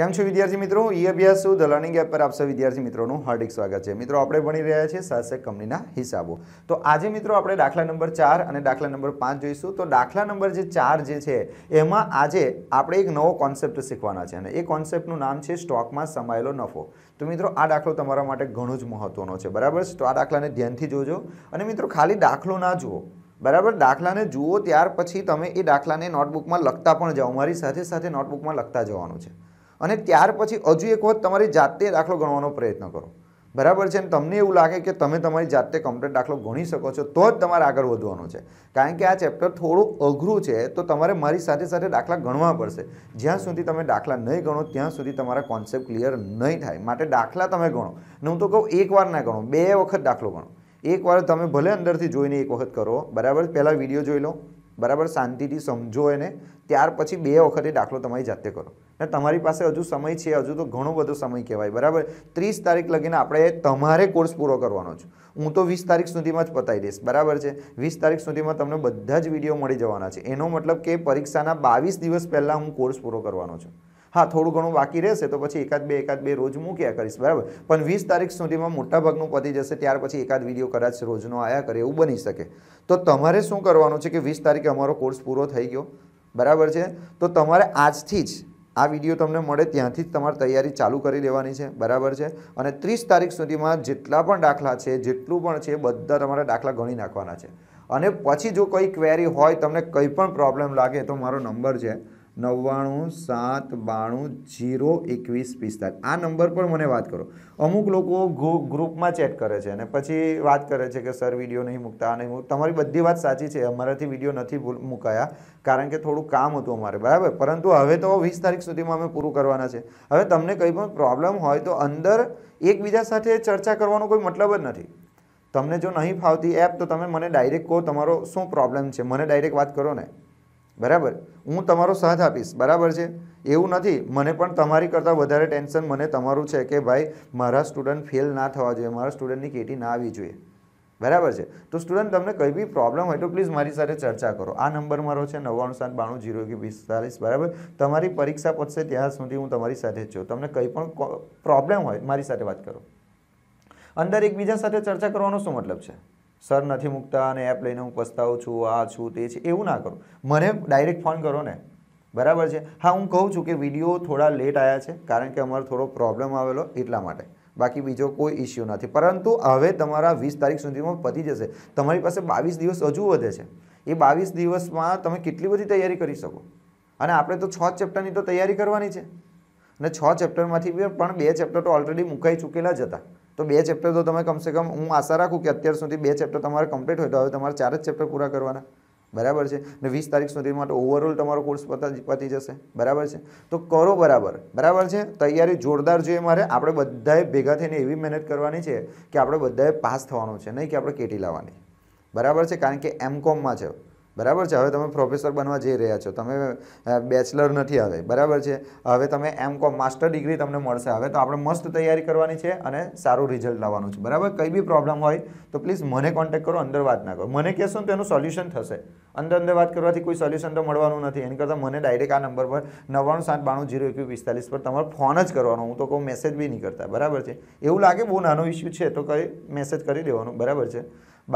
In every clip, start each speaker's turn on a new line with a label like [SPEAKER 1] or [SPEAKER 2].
[SPEAKER 1] કેમ છો વિદ્યાર્થી મિત્રો ઈ અભ્યાસ શું ધ લર્નિંગ એપ પર આપ સૌ વિદ્યાર્થી મિત્રોનું હાર્દિક સ્વાગત છે મિત્રો આપણે ભણી રહ્યા છીએ શાસક કંપનીના હિસાબો તો આજે મિત્રો આપણે દાખલા નંબર ચાર અને દાખલા નંબર પાંચ જોઈશું તો દાખલા નંબર જે ચાર જે છે એમાં આજે આપણે એક નવો કોન્સેપ્ટ શીખવાના છે અને એ કોન્સેપ્ટનું નામ છે સ્ટોકમાં સમાયેલો નફો તો મિત્રો આ દાખલો તમારા માટે ઘણો જ મહત્ત્વનો છે બરાબર તો આ દાખલાને ધ્યાનથી જોજો અને મિત્રો ખાલી દાખલો ના જુઓ બરાબર દાખલાને જુઓ ત્યાર પછી તમે એ દાખલાને નોટબુકમાં લખતા પણ જાઓ મારી સાથે સાથે નોટબુકમાં લખતા જવાનું છે અને ત્યાર પછી હજુ એક વખત તમારી જાતે દાખલો ગણવાનો પ્રયત્ન કરો બરાબર છે ને તમને એવું લાગે કે તમે તમારી જાતે કમ્પ્લેટ દાખલો ગણી શકો છો તો જ તમારે આગળ વધવાનું છે કારણ કે આ ચેપ્ટર થોડું અઘરું છે તો તમારે મારી સાથે સાથે દાખલા ગણવા પડશે જ્યાં સુધી તમે દાખલા નહીં ગણો ત્યાં સુધી તમારા કોન્સેપ્ટ ક્લિયર નહીં થાય માટે દાખલા તમે ગણો ને હું તો કહું એકવાર ના ગણો બે વખત દાખલો ગણો એક વાર તમે ભલે અંદરથી જોઈને એક વખત કરો બરાબર પહેલાં વિડીયો જોઈ લો બરાબર શાંતિથી સમજો એને ત્યાર પછી બે વખતે દાખલો તમારી જાતે કરો ને તમારી પાસે હજુ સમય છે હજુ તો ઘણો બધો સમય કહેવાય બરાબર ત્રીસ તારીખ લગીને આપણે તમારે કોર્સ પૂરો કરવાનો છે હું તો વીસ તારીખ સુધીમાં જ પતાવી દઈશ બરાબર છે વીસ તારીખ સુધીમાં તમને બધા જ વિડીયો મળી જવાના છે એનો મતલબ કે પરીક્ષાના બાવીસ દિવસ પહેલાં હું કોર્સ પૂરો કરવાનો છું હા થોડું ઘણું બાકી રહેશે તો પછી એકાદ બે એકાદ બે રોજ મૂક્યા કરીશ બરાબર પણ વીસ તારીખ સુધીમાં મોટાભાગનું પતી જશે ત્યાર પછી એકાદ વિડીયો કદાચ રોજનો આયા કરે એવું બની શકે તો તમારે શું કરવાનું છે કે વીસ તારીખે અમારો કોર્સ પૂરો થઈ ગયો બરાબર છે તો તમારે આજથી જ આ વિડીયો તમને મળે ત્યાંથી જ તમારે તૈયારી ચાલુ કરી દેવાની છે બરાબર છે અને ત્રીસ તારીખ સુધીમાં જેટલા પણ દાખલા છે જેટલું પણ છે બધા તમારા દાખલા ગણી નાખવાના છે અને પછી જો કંઈ ક્વેરી હોય તમને કંઈ પણ પ્રોબ્લેમ લાગે તો મારો નંબર છે નવ્વાણું સાત બાણું જીરો એકવીસ પિસ્તાલીસ આ નંબર પર મને વાત કરો અમુક લોકો ગ્રુપમાં ચેટ કરે છે અને પછી વાત કરે છે કે સર વિડીયો નહીં મૂકતા નહીં તમારી બધી વાત સાચી છે અમારાથી વિડીયો નથી મૂકાયા કારણ કે થોડું કામ હતું અમારે બરાબર પરંતુ હવે તો વીસ તારીખ સુધીમાં અમે પૂરું કરવાના છે હવે તમને કંઈ પણ પ્રોબ્લેમ હોય તો અંદર એકબીજા સાથે ચર્ચા કરવાનો કોઈ મતલબ જ નથી તમને જો નહીં ફાવતી એપ તો તમે મને ડાયરેક્ટ કહો તમારો શું પ્રોબ્લેમ છે મને ડાયરેક્ટ વાત કરો ને બરાબર હું તમારો સાથ આપીશ બરાબર છે એવું નથી મને પણ તમારી કરતાં વધારે ટેન્શન મને તમારું છે કે ભાઈ મારા સ્ટુડન્ટ ફેલ ના થવા જોઈએ મારા સ્ટુડન્ટની કેટી ના આવી જોઈએ બરાબર છે તો સ્ટુડન્ટ તમને કંઈ બી પ્રોબ્લેમ હોય તો પ્લીઝ મારી સાથે ચર્ચા કરો આ નંબર મારો છે નવ્વાણું સાત બાણું જીરો કે પિસ્તાલીસ બરાબર તમારી પરીક્ષા પતશે ત્યાં સુધી હું તમારી સાથે જ છું તમને કંઈ પણ પ્રોબ્લેમ હોય મારી સાથે વાત કરો અંદર એકબીજા સાથે ચર્ચા કરવાનો શું મતલબ છે સર નથી મૂકતા અને એપ લઈને હું પસ્તાવું છું આ છું તે છે એવું ના કરો મને ડાયરેક્ટ ફોન કરો ને બરાબર છે હા હું કહું છું કે વિડીયો થોડા લેટ આવ્યા છે કારણ કે અમારો થોડો પ્રોબ્લેમ આવેલો એટલા માટે બાકી બીજો કોઈ ઇશ્યુ નથી પરંતુ હવે તમારા વીસ તારીખ સુધીમાં પતી જશે તમારી પાસે બાવીસ દિવસ હજુ વધે છે એ બાવીસ દિવસમાં તમે કેટલી બધી તૈયારી કરી શકો અને આપણે તો છ ચેપ્ટરની તો તૈયારી કરવાની છે અને છ ચેપ્ટરમાંથી પણ બે ચેપ્ટર તો ઓલરેડી મુકાઈ ચૂકેલા જ હતા તો બે ચેપ્ટર તો તમે કમસે કમ હું આશા રાખું કે અત્યાર સુધી બે ચેપ્ટર તમારે કમ્પ્લીટ હોય તો હવે તમારે ચાર જ ચેપ્ટર પૂરા કરવાના બરાબર છે ને વીસ તારીખ સુધી માટે ઓવરઓલ તમારો કોર્સ પતી જશે બરાબર છે તો કરો બરાબર બરાબર છે તૈયારી જોરદાર જોઈએ મારે આપણે બધાએ ભેગા થઈને એવી મહેનત કરવાની છે કે આપણે બધાએ પાસ થવાનું છે નહીં કે આપણે કેટી લાવવાની બરાબર છે કારણ કે એમકોમમાં છે બરાબર છે હવે તમે પ્રોફેસર બનવા જઈ રહ્યા છો તમે બેચલર નથી હવે બરાબર છે હવે તમે એમ કોમ માસ્ટર ડિગ્રી તમને મળશે હવે તો આપણે મસ્ત તૈયારી કરવાની છે અને સારું રિઝલ્ટ લાવવાનું છે બરાબર કંઈ બી પ્રોબ્લેમ હોય તો પ્લીઝ મને કોન્ટેક્ટ કરો અંદર વાત ના કરો મને કહેશો ને તો એનું સોલ્યુશન થશે અંદર અંદર વાત કરવાથી કોઈ સોલ્યુશન તો મળવાનું નથી એની કરતાં મને ડાયરેક્ટ આ નંબર પર નવ્વાણું સાત બાણું જીરો એકવીસ પિસ્તાલીસ પર તમારે ફોન જ કરવાનો હું તો કોઈ મેસેજ બી નહીં કરતા બરાબર છે એવું લાગે બહુ નાનો ઇસ્યુ છે તો કંઈ મેસેજ કરી દેવાનો બરાબર છે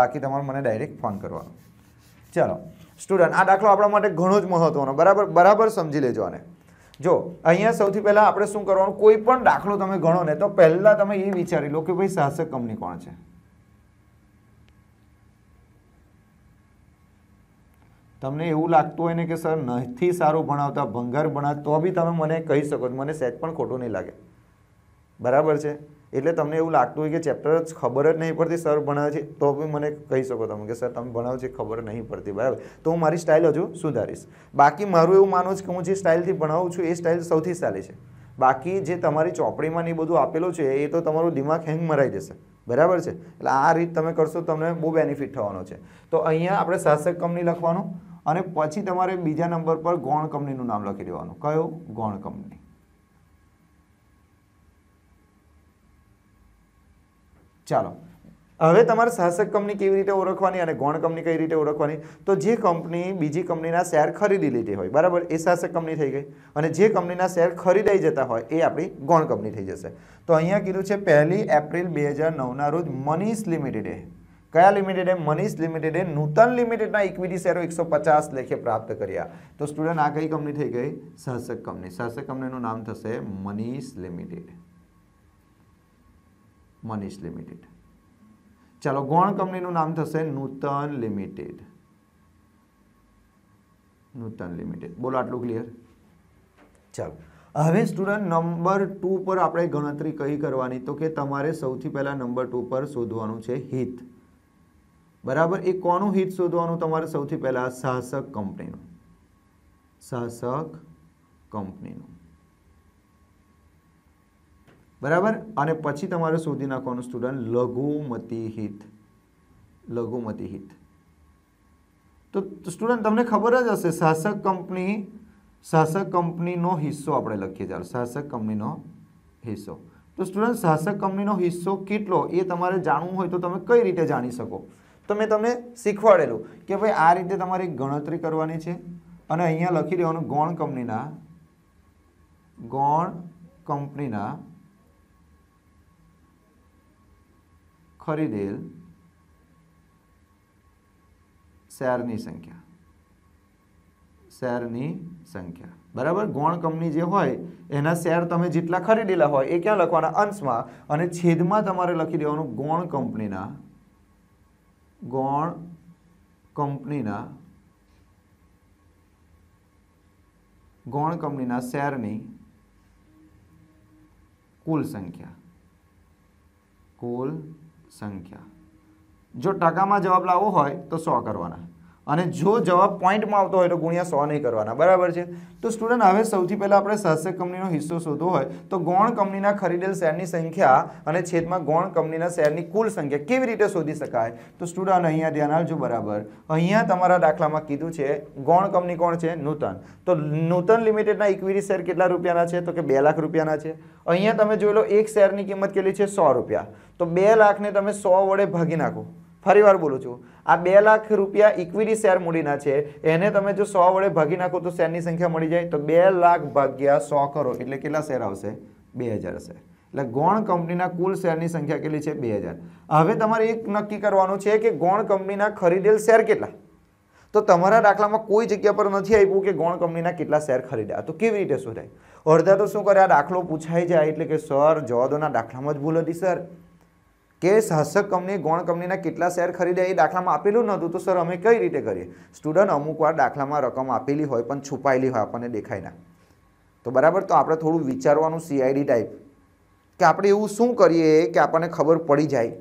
[SPEAKER 1] બાકી તમારે મને ડાયરેક્ટ ફોન કરવાનો ચલો સ્ટુડન્ટ આ દાખલો આપણા માટે ઘણો જ મહત્વનો બરાબર બરાબર સમજી લેજો આને જો અહીંયા સૌથી પહેલાં આપણે શું કરવાનું કોઈ પણ દાખલો તમે ગણો ને તો પહેલાં તમે એ વિચારી લો કે ભાઈ શાસક કંપની કોણ છે તમને એવું લાગતું હોય ને કે સર નથી સારું ભણાવતા ભંગાર ભણાવ તો બી તમે મને કહી શકો મને સેજ પણ ખોટું નહીં લાગે બરાબર છે એટલે તમને એવું લાગતું હોય કે ચેપ્ટર જ ખબર જ નહીં પડતી સર ભણાવે છે તો બી મને કહી શકો તમે કે સર તમે ભણાવો છે ખબર નહીં પડતી બરાબર તો હું મારી સ્ટાઇલ હજુ સુધારીશ બાકી મારું એવું માનવું છે કે હું જે સ્ટાઇલથી ભણાવું છું એ સ્ટાઇલ સૌથી સારી છે બાકી જે તમારી ચોપડીમાં એ બધું આપેલું છે એ તો તમારું દિમાગ હેંગ મરાઈ જશે બરાબર છે એટલે આ રીત તમે કરશો તમને બહુ બેનિફિટ થવાનો છે તો અહીંયા આપણે શાસક કંપની લખવાનું અને પછી તમારે બીજા નંબર પર ગૌણ કંપનીનું નામ લખી દેવાનું કયો ગૌણ કંપની ચાલો હવે તમારે શાસક કંપની કેવી રીતે ઓળખવાની અને ગૌણ કંપની કઈ રીતે ઓળખવાની તો જે કંપની બીજી કંપનીના શેર ખરીદી લીધી હોય બરાબર એ શાસક કંપની થઈ ગઈ અને જે કંપનીના શેર ખરીદાઈ જતા હોય એ આપણી ગૌણ કંપની થઈ જશે તો અહીંયા કીધું છે પહેલી એપ્રિલ બે હજાર નવના રોજ મનીષ લિમિટેડે કયા લિમિટેડે મનીષ લિમિટેડે નૂતન લિમિટેડના ઇક્વિટી શેરો એકસો પચાસ લેખે પ્રાપ્ત કર્યા તો સ્ટુડન્ટ આ કઈ કંપની થઈ ગઈ શાસક કંપની શાસક કંપનીનું નામ થશે મનીષ લિમિટેડ મનીષ લિમિટેડ ચાલો ગોણ કંપનીનું નામ થશે નૂતન લિમિટેડ નૂતન લિમિટેડ બોલો આટલું ક્લિયર ચાલો હવે સ્ટુડન્ટ નંબર ટુ પર આપણે ગણતરી કઈ કરવાની તો કે તમારે સૌથી પહેલાં નંબર ટુ પર શોધવાનું છે હિત બરાબર એ કોનું હિત શોધવાનું તમારે સૌથી પહેલાં સાહસક કંપનીનું સાહસક કંપનીનું બરાબર અને પછી તમારે શોધી નાખવાનું સ્ટુડન્ટ લઘુમતી હિત લઘુમતી હિત તો સ્ટુડન્ટ તમને ખબર જ હશે શાસક કંપની શાસક કંપનીનો હિસ્સો આપણે લખીએ ચાલો શાસક કંપનીનો હિસ્સો તો સ્ટુડન્ટ શાસક કંપનીનો હિસ્સો કેટલો એ તમારે જાણવું હોય તો તમે કઈ રીતે જાણી શકો તો મેં તમને શીખવાડેલું કે ભાઈ આ રીતે તમારે ગણતરી કરવાની છે અને અહીંયા લખી દેવાનું ગૌણ કંપનીના ગૌણ કંપનીના ખરીદેલ શેરની સંખ્યા શેરની સંખ્યા બરાબર ગૌણ કંપની જે હોય એના શેર તમે જેટલા ખરીદેલા હોય એ ક્યાં લખવાના અંશમાં અને છેદમાં તમારે લખી દેવાનું ગૌણ કંપનીના ગૌણ કંપનીના ગૌણ કંપનીના શેરની કુલ સંખ્યા કુલ સંખ્યા જો ટકામાં જવાબ લાવવો હોય તો સો કરવાના અને જો જવાબ પોઈન્ટમાં આવતો હોય તો ગુણ્યા સો નહીં કરવાના બરાબર છે તો સ્ટુડન્ટ હવે સૌથી પહેલાં આપણે સહસ્ય કંપનીનો હિસ્સો શોધવો હોય તો ગૌણ કંપનીના ખરીદેલ શેરની સંખ્યા અને છેદમાં ગૌણ કંપનીના શેરની કુલ સંખ્યા કેવી રીતે શોધી શકાય તો સ્ટુડન્ટ અહીંયા ધ્યાન આપજો બરાબર અહીંયા તમારા દાખલામાં કીધું છે ગૌણ કંપની કોણ છે નૂતન તો નૂતન લિમિટેડના ઇક્વિટી શેર કેટલા રૂપિયાના છે તો કે બે લાખ રૂપિયાના છે અહીંયા તમે જોઈ લો એક શેરની કિંમત કેટલી છે સો રૂપિયા તો બે લાખને તમે સો વડે ભાગી નાખો ફરીવાર બોલું છું આ બે લાખ રૂપિયા ઇક્વિટી શેર મૂડીના છે એને તમે જો સો વડે ભાગી નાખો તો શેરની સંખ્યા મળી જાય તો બે લાખ ભાગ્યા સો કરો એટલે કેટલા શેર આવશે બે હજાર હશે એટલે ગોણ કંપનીના કુલ શેરની સંખ્યા કેટલી છે બે હજાર હવે તમારે એક નક્કી કરવાનું છે કે ગોણ કંપનીના ખરીદેલ શેર કેટલા તો તમારા દાખલામાં કોઈ જગ્યા પર નથી આપ્યું કે ગોણ કંપનીના કેટલા શેર ખરીદ્યા તો કેવી રીતે શોધાય અડધા તો શું કરે આ દાખલો પૂછાઈ જાય એટલે કે સર જવાદોના દાખલામાં જ ભૂલ હતી સર કે શાસક કંપની ગૌણ કંપનીના કેટલા શેર ખરીદ્યા એ દાખલામાં આપેલું નહોતું તો સર અમે કઈ રીતે કરીએ સ્ટુડન્ટ અમુક વાર દાખલામાં રકમ આપેલી હોય પણ છુપાયેલી હોય આપણને દેખાય ના તો બરાબર તો આપણે થોડું વિચારવાનું સીઆઈડી ટાઈપ કે આપણે એવું શું કરીએ કે આપણને ખબર પડી જાય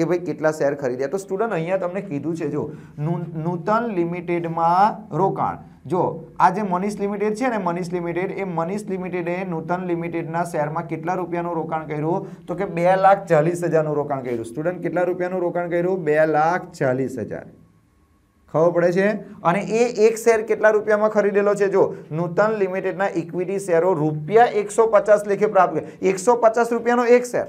[SPEAKER 1] કે ભાઈ કેટલા શેર ખરીદ્યા તો સ્ટુડન્ટ અહીંયા તમને કીધું છે જો નૂતન લિમિટેડમાં રોકાણ જો આ જે મનીષ લિમિટેડ છે ને મનીષ લિમિટેડ એ મનીષ લિમિટેડે નૂતન લિમિટેડના શેરમાં કેટલા રૂપિયાનું રોકાણ કર્યું તો કે બે લાખ ચાલીસ હજારનું રોકાણ કર્યું સ્ટુડન્ટ કેટલા રૂપિયાનું રોકાણ કર્યું બે લાખ ચાલીસ હજાર ખબર પડે છે અને એ એક શેર કેટલા રૂપિયામાં ખરીદેલો છે જો નૂતન લિમિટેડના ઇક્વિટી શેરો રૂપિયા એકસો પચાસ લેખે પ્રાપ્ત એકસો પચાસ રૂપિયાનો એક શેર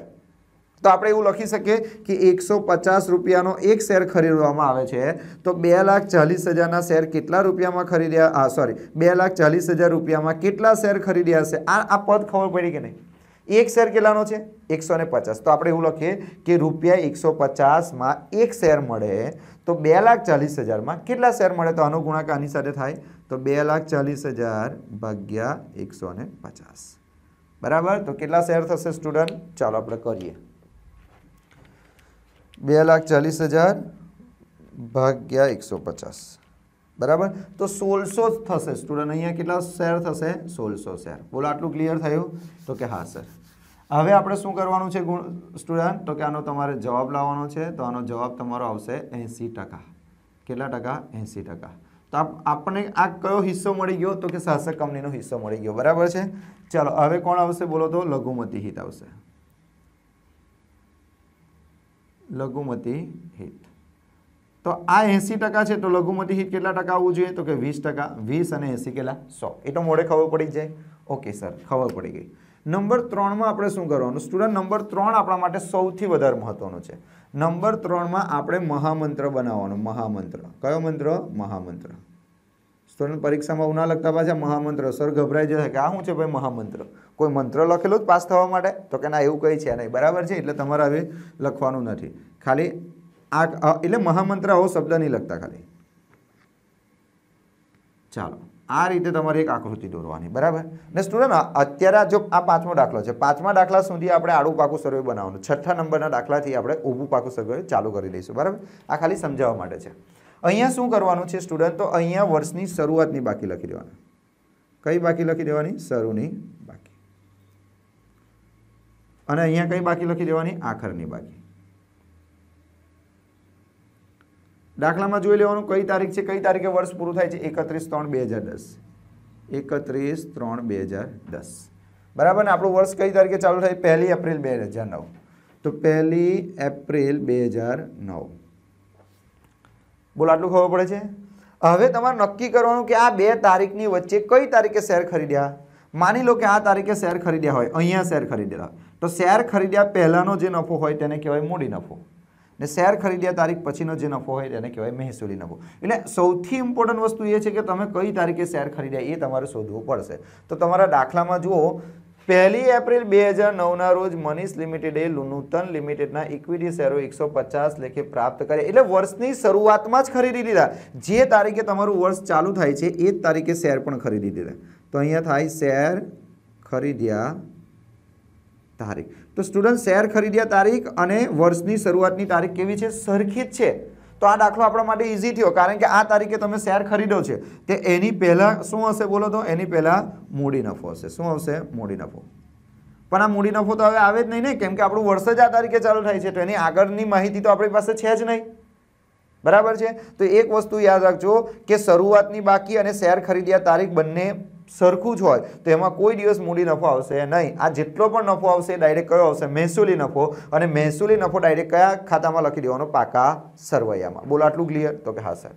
[SPEAKER 1] તો આપણે એવું લખી શકીએ કે એકસો પચાસ રૂપિયાનો એક શેર ખરીદવામાં આવે છે તો બે લાખ ચાલીસ હજારના શેર કેટલા રૂપિયામાં ખરીદ્યા આ સોરી બે લાખ ચાલીસ હજાર રૂપિયામાં કેટલા શેર ખરીદ્યા હશે આ આ પદ ખબર પડી કે નહીં એક શેર કેટલાનો છે એકસો પચાસ તો આપણે એવું લખીએ કે રૂપિયા એકસો પચાસમાં એક શેર મળે તો બે લાખ ચાલીસ હજારમાં કેટલા શેર મળે તો આનો ગુણાક આની સાથે થાય તો બે લાખ ચાલીસ હજાર ભાગ્યા એકસો પચાસ બરાબર તો કેટલા શેર થશે સ્ટુડન્ટ ચાલો આપણે કરીએ બે લાખ ચાલીસ હજાર ભાગ્યા એકસો પચાસ બરાબર તો સોળસો થશે સ્ટુડન્ટ અહીંયા કેટલા શેર થશે સોળસો શેર બોલો આટલું ક્લિયર થયું તો કે હા સર હવે આપણે શું કરવાનું છે ગુણ સ્ટુડન્ટ તો કે આનો તમારે જવાબ લાવવાનો છે તો આનો જવાબ તમારો આવશે એંસી ટકા કેટલા ટકા એંસી ટકા તો આપણને આ કયો હિસ્સો મળી ગયો તો કે શાસક કંપનીનો હિસ્સો મળી ગયો બરાબર છે ચાલો હવે કોણ આવશે બોલો તો લઘુમતી હિત આવશે લઘુમતી હિત તો આ એંસી ટકા છે તો લઘુમતી હિત કેટલા ટકા આવવું જોઈએ તો કે વીસ ટકા વીસ અને એંસી કેટલા સો એ તો મોડે ખબર પડી જાય ઓકે સર ખબર પડી ગઈ નંબર ત્રણમાં આપણે શું કરવાનું સ્ટુડન્ટ નંબર ત્રણ આપણા માટે સૌથી વધારે મહત્વનો છે નંબર ત્રણમાં આપણે મહામંત્ર બનાવવાનો મહામંત્ર કયો મંત્ર મહામંત્ર સ્ટુડન્ટ પરીક્ષામાં ઉના લખતા પાછા મહામંત્ર સર ગભરાઈ જશે કે આ શું છે ભાઈ મહામંત્ર કોઈ મંત્ર લખેલું જ પાસ થવા માટે તો કે ના એવું કંઈ છે નહીં બરાબર છે એટલે તમારે હવે લખવાનું નથી ખાલી આ એટલે મહામંત્ર આવો શબ્દ નહીં લખતા ખાલી ચાલો આ રીતે તમારે એક આકૃતિ દોરવાની બરાબર ને સ્ટુડન્ટ અત્યારે જો આ પાંચમો દાખલો છે પાંચમા દાખલા સુધી આપણે આડું પાકું સર્વે બનાવવાનું છઠ્ઠા નંબરના દાખલાથી આપણે ઊભું પાકું સર્વે ચાલુ કરી દઈશું બરાબર આ ખાલી સમજાવવા માટે છે અહીંયા શું કરવાનું છે સ્ટુડન્ટ તો અહીંયા વર્ષની શરૂઆતની બાકી લખી દેવાની કઈ બાકી લખી દેવાની શરૂની બાકી અને અહીંયા કઈ બાકી લખી દેવાની આખરની બાકી દાખલામાં જોઈ લેવાનું કઈ તારીખ છે કઈ તારીખે વર્ષ પૂરું થાય છે એકત્રીસ ત્રણ બે હજાર દસ એકત્રીસ ત્રણ બે હજાર દસ બરાબર ને આપણું વર્ષ કઈ તારીખે ચાલુ થાય પહેલી એપ્રિલ બે હજાર નવ તો પહેલી એપ્રિલ બે હજાર નવ બોલો આટલું ખબર પડે છે હવે તમારે નક્કી કરવાનું કે આ બે તારીખની વચ્ચે કઈ તારીખે શેર ખરીદ્યા માની લો કે આ તારીખે શેર ખરીદ્યા હોય અહીંયા શેર ખરીદેલા તો શેર ખરીદ્યા પહેલાંનો જે નફો હોય તેને કહેવાય મૂડી નફો ને શેર ખરીદ્યા તારીખ પછીનો જે નફો હોય તેને કહેવાય મહેસૂલી નફો એટલે સૌથી ઇમ્પોર્ટન્ટ વસ્તુ એ છે કે તમે કઈ તારીખે શેર ખરીદ્યા એ તમારે શોધવું પડશે તો તમારા દાખલામાં જુઓ પહેલી એપ્રિલ બે હજાર નવના રોજ મનીષ લિમિટેડે નૂતન લિમિટેડના ઇક્વિટી શેરો એકસો પચાસ લેખે પ્રાપ્ત કરે એટલે વર્ષની શરૂઆતમાં જ ખરીદી લીધા જે તારીખે તમારું વર્ષ ચાલુ થાય છે એ જ તારીખે શેર પણ ખરીદી દીધા તો અહીંયા થાય શેર ખરીદ્યા તારીખ તો સ્ટુડન્ટ શેર ખરીદ્યા તારીખ અને વર્ષની શરૂઆતની તારીખ કેવી છે સરખી જ છે તો આ દાખલો આપણા માટે ઇઝી થયો કારણ કે આ તારીખે તમે શેર ખરીદ્યો છે કે એની પહેલાં શું હશે બોલો તો એની પહેલાં મૂડી નફો હશે શું આવશે મૂડી નફો પણ આ મૂડી નફો તો હવે આવે જ નહીં ને કેમ કે આપણું વર્ષ જ આ તારીખે ચાલુ થાય છે તો એની આગળની માહિતી તો આપણી પાસે છે જ નહીં બરાબર છે તો એક વસ્તુ યાદ રાખજો કે શરૂઆતની બાકી અને શેર ખરીદ્યા તારીખ બંને સરખું જ હોય તો એમાં કોઈ દિવસ મૂડી નફો આવશે નહીં આ જેટલો પણ નફો આવશે ડાયરેક્ટ કયો આવશે મહેસૂલી નફો અને મહેસૂલી નફો ડાયરેક્ટ કયા ખાતામાં લખી દેવાનો પાકા સરવૈયામાં બોલો આટલું ક્લિયર તો કે હા સર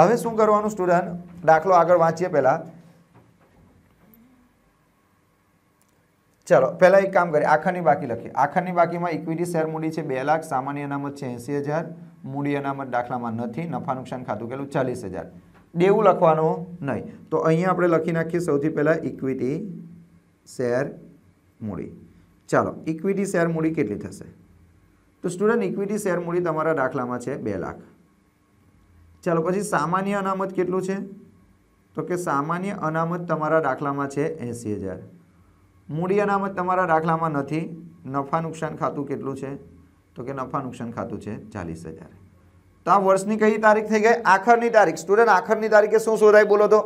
[SPEAKER 1] હવે શું કરવાનું સ્ટુડન્ટ દાખલો આગળ વાંચીએ પહેલાં ચલો પહેલાં એક કામ કરીએ આખાની બાકી લખીએ આખરની બાકીમાં ઇક્વિટી શેર મૂડી છે બે લાખ સામાન્ય અનામત છે એંસી હજાર મૂડી અનામત દાખલામાં નથી નફા નુકસાન ખાતું કેટલું ચાલીસ હજાર દેવું લખવાનું નહીં તો અહીંયા આપણે લખી નાખીએ સૌથી પહેલાં ઇક્વિટી શેર મૂડી ચાલો ઇક્વિટી શેર મૂડી કેટલી થશે તો સ્ટુડન્ટ ઇક્વિટી શેર મૂડી તમારા દાખલામાં છે બે લાખ ચાલો પછી સામાન્ય અનામત કેટલું છે તો કે સામાન્ય અનામત તમારા દાખલામાં છે એંસી હજાર મૂડી અનામત તમારા દાખલામાં નથી નફા નુકસાન ખાતું કેટલું છે તો કે નફા નુકસાન ખાતું છે ચાલીસ હજાર તો આ વર્ષની કઈ તારીખ થઈ ગઈ આખરની તારીખ સ્ટુડન્ટ આખરની તારીખે શું શોધાય બોલો તો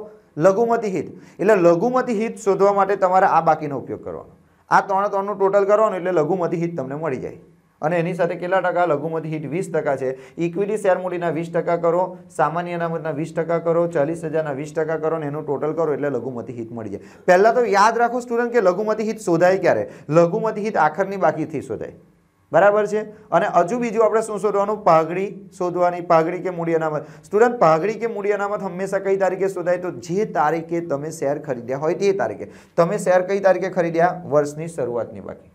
[SPEAKER 1] લઘુમતી હિત એટલે લઘુમતી હિત શોધવા માટે તમારે આ બાકીનો ઉપયોગ કરવાનો આ ત્રણ ત્રણનું ટોટલ કરવાનું એટલે લઘુમતી હિત તમને મળી જાય અને એની સાથે કેટલા ટકા લઘુમતી હિટ વીસ ટકા છે ઇક્વિટી શેર મૂડીના વીસ ટકા કરો સામાન્ય અનામતના વીસ ટકા કરો ચાલીસ હજારના વીસ ટકા કરો અને એનું ટોટલ કરો એટલે લઘુમતી હિત મળી જાય પહેલાં તો યાદ રાખો સ્ટુડન્ટ કે લઘુમતી હિત શોધાય ક્યારે લઘુમતી હિત આખરની બાકીથી શોધાય બરાબર છે અને હજુ બીજું આપણે શું શોધવાનું પાઘડી શોધવાની પાઘડી કે મૂડી અનામત સ્ટુડન્ટ પાઘડી કે મૂડી અનામત હંમેશા કઈ તારીખે શોધાય તો જે તારીખે તમે શેર ખરીદ્યા હોય તે તારીખે તમે શેર કઈ તારીખે ખરીદ્યા વર્ષની શરૂઆતની બાકી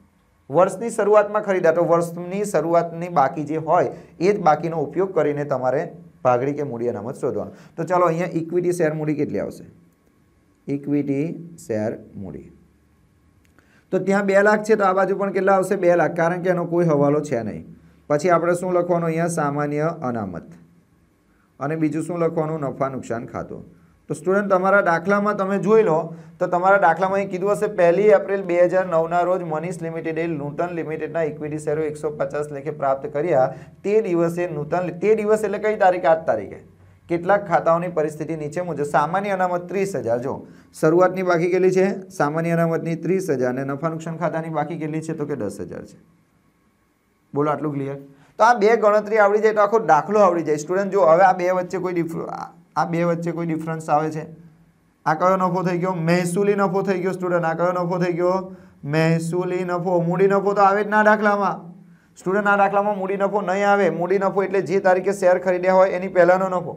[SPEAKER 1] વર્ષની શરૂઆતમાં ખરીદ્યા તો વર્ષની શરૂઆતની બાકી જે હોય એ જ બાકીનો ઉપયોગ કરીને તમારે પાઘડી કે મૂડી અનામત શોધવાનું તો ચાલો અહીંયા ઇક્વિટી શેર મૂડી કેટલી આવશે ઇક્વિટી શેર મૂડી તો ત્યાં બે લાખ છે તો આ બાજુ પણ કેટલા આવશે બે લાખ કારણ કે એનો કોઈ હવાલો છે નહીં પછી આપણે શું લખવાનું અહીંયા સામાન્ય અનામત અને બીજું શું લખવાનું નફા નુકસાન ખાતું તો સ્ટુડન્ટ તમારા દાખલામાં તમે જોઈ લો તો તમારા દાખલામાં અહીં કીધું હશે પહેલી એપ્રિલ બે હજાર નવના રોજ મનીષ લિમિટેડે નૂતન લિમિટેડના ઇક્વિટી શેરો એકસો પચાસ લેખે પ્રાપ્ત કર્યા તે દિવસે નૂતન તે દિવસ એટલે કઈ તારીખ આઠ તારીખે કેટલાક ખાતાઓની પરિસ્થિતિ નીચે મુજબ સામાન્ય અનામત ત્રીસ હજાર જો શરૂઆતની બાકી કેટલી છે સામાન્ય અનામતની ત્રીસ હજાર અને નફા નુકસાન ખાતાની બાકી કેટલી છે તો કે દસ હજાર છે બોલો આટલું ક્લિયર તો આ બે ગણતરી આવડી જાય તો આખો દાખલો આવડી જાય સ્ટુડન્ટ જો હવે આ બે વચ્ચે કોઈ આ બે વચ્ચે કોઈ ડિફરન્સ આવે છે આ કયો નફો થઈ ગયો મહેસૂલી નફો થઈ ગયો સ્ટુડન્ટ આ કયો નફો થઈ ગયો મહેસૂલી નફો મૂડી નફો તો આવે જ ના દાખલામાં સ્ટુડન્ટ આ દાખલામાં મૂડી નફો નહીં આવે મૂડી નફો એટલે જે તારીખે શેર ખરીદ્યા હોય એની પહેલાંનો નફો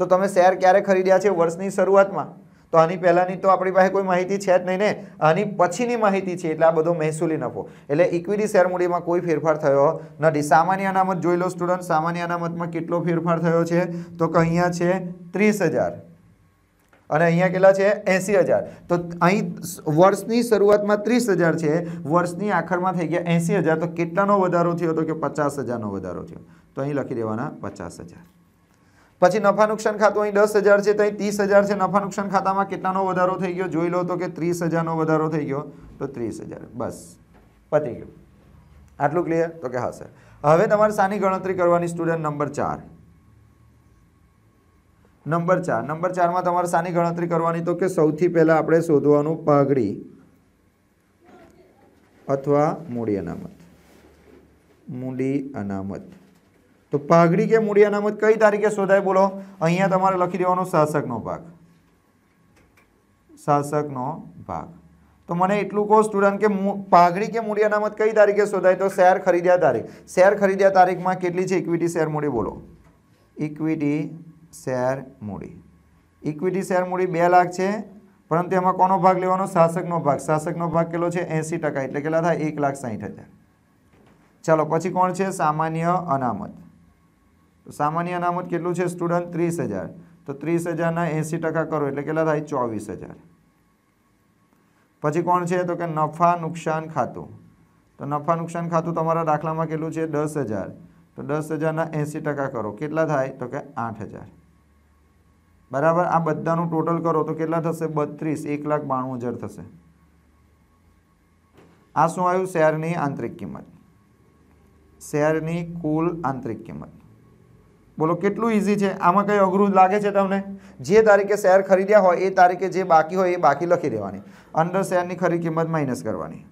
[SPEAKER 1] તો તમે શેર ક્યારે ખરીદ્યા છે વર્ષની શરૂઆતમાં તો આની પહેલાંની તો આપણી પાસે કોઈ માહિતી છે જ નહીં ને આની પછીની માહિતી છે એટલે આ બધો મહેસૂલી નફો એટલે ઇક્વિટી શેર મૂડીમાં કોઈ ફેરફાર થયો નથી સામાન્ય અનામત જોઈ લો સ્ટુડન્ટ સામાન્ય અનામતમાં કેટલો ફેરફાર થયો છે તો કે અહીંયા છે ત્રીસ હજાર અને અહીંયા કેટલા છે એંસી હજાર તો અહીં વર્ષની શરૂઆતમાં ત્રીસ હજાર છે વર્ષની આખરમાં થઈ ગયા એંસી હજાર તો કેટલાનો વધારો થયો તો કે પચાસ હજારનો વધારો થયો તો અહીં લખી દેવાના પચાસ હજાર પછી નફા નુકસાન ખાતું અહીં દસ હજાર છે તો અહીં ત્રીસ હજાર છે નફા નુકસાન ખાતામાં કેટલાનો વધારો થઈ ગયો જોઈ લો તો કે ત્રીસ હજારનો વધારો થઈ ગયો તો ત્રીસ હજાર બસ પતી ગયું આટલું ક્લિયર તો કે હા સર હવે તમારે સાની ગણતરી કરવાની સ્ટુડન્ટ નંબર ચાર નંબર ચાર નંબર ચારમાં તમારે સાની ગણતરી કરવાની તો કે સૌથી પહેલાં આપણે શોધવાનું પાઘડી અથવા મૂડી અનામત મૂડી અનામત તો પાઘડી કે મૂડી અનામત કઈ તારીખે શોધાય બોલો અહીંયા તમારે લખી દેવાનો શાસકનો ભાગ શાસકનો ભાગ તો મને એટલું કહો સ્ટુડન્ટ કે પાઘડી કે મૂડી અનામત કઈ તારીખે શોધાય તો શેર ખરીદ્યા તારીખ શેર ખરીદ્યા તારીખમાં કેટલી છે ઇક્વિટી શેર મૂડી બોલો ઇક્વિટી શેર મૂડી ઇક્વિટી શેર મૂડી બે લાખ છે પરંતુ એમાં કોનો ભાગ લેવાનો શાસકનો ભાગ શાસકનો ભાગ કેટલો છે એંસી ટકા એટલે કેટલા થાય એક લાખ સાહીઠ હજાર ચાલો પછી કોણ છે સામાન્ય અનામત તો સામાન્ય અનામત કેટલું છે સ્ટુડન્ટ ત્રીસ હજાર તો ત્રીસ હજારના એંસી ટકા કરો એટલે કેટલા થાય ચોવીસ હજાર પછી કોણ છે તો કે નફા નુકસાન ખાતું તો નફા નુકસાન ખાતું તમારા દાખલામાં કેટલું છે દસ હજાર તો દસ હજારના એંસી ટકા કરો કેટલા થાય તો કે આઠ હજાર બરાબર આ બધાનું ટોટલ કરો તો કેટલા થશે બત્રીસ એક લાખ બાણું હજાર થશે આ શું આવ્યું શેરની આંતરિક કિંમત શેરની કુલ આંતરિક કિંમત બોલો કેટલું ઇઝી છે આમાં કંઈ અઘરું લાગે છે તમને જે તારીખે શેર ખરીદ્યા હોય એ તારીખે જે બાકી હોય એ બાકી લખી દેવાની અંડર શેરની ખરીદ કિંમત માઇનસ કરવાની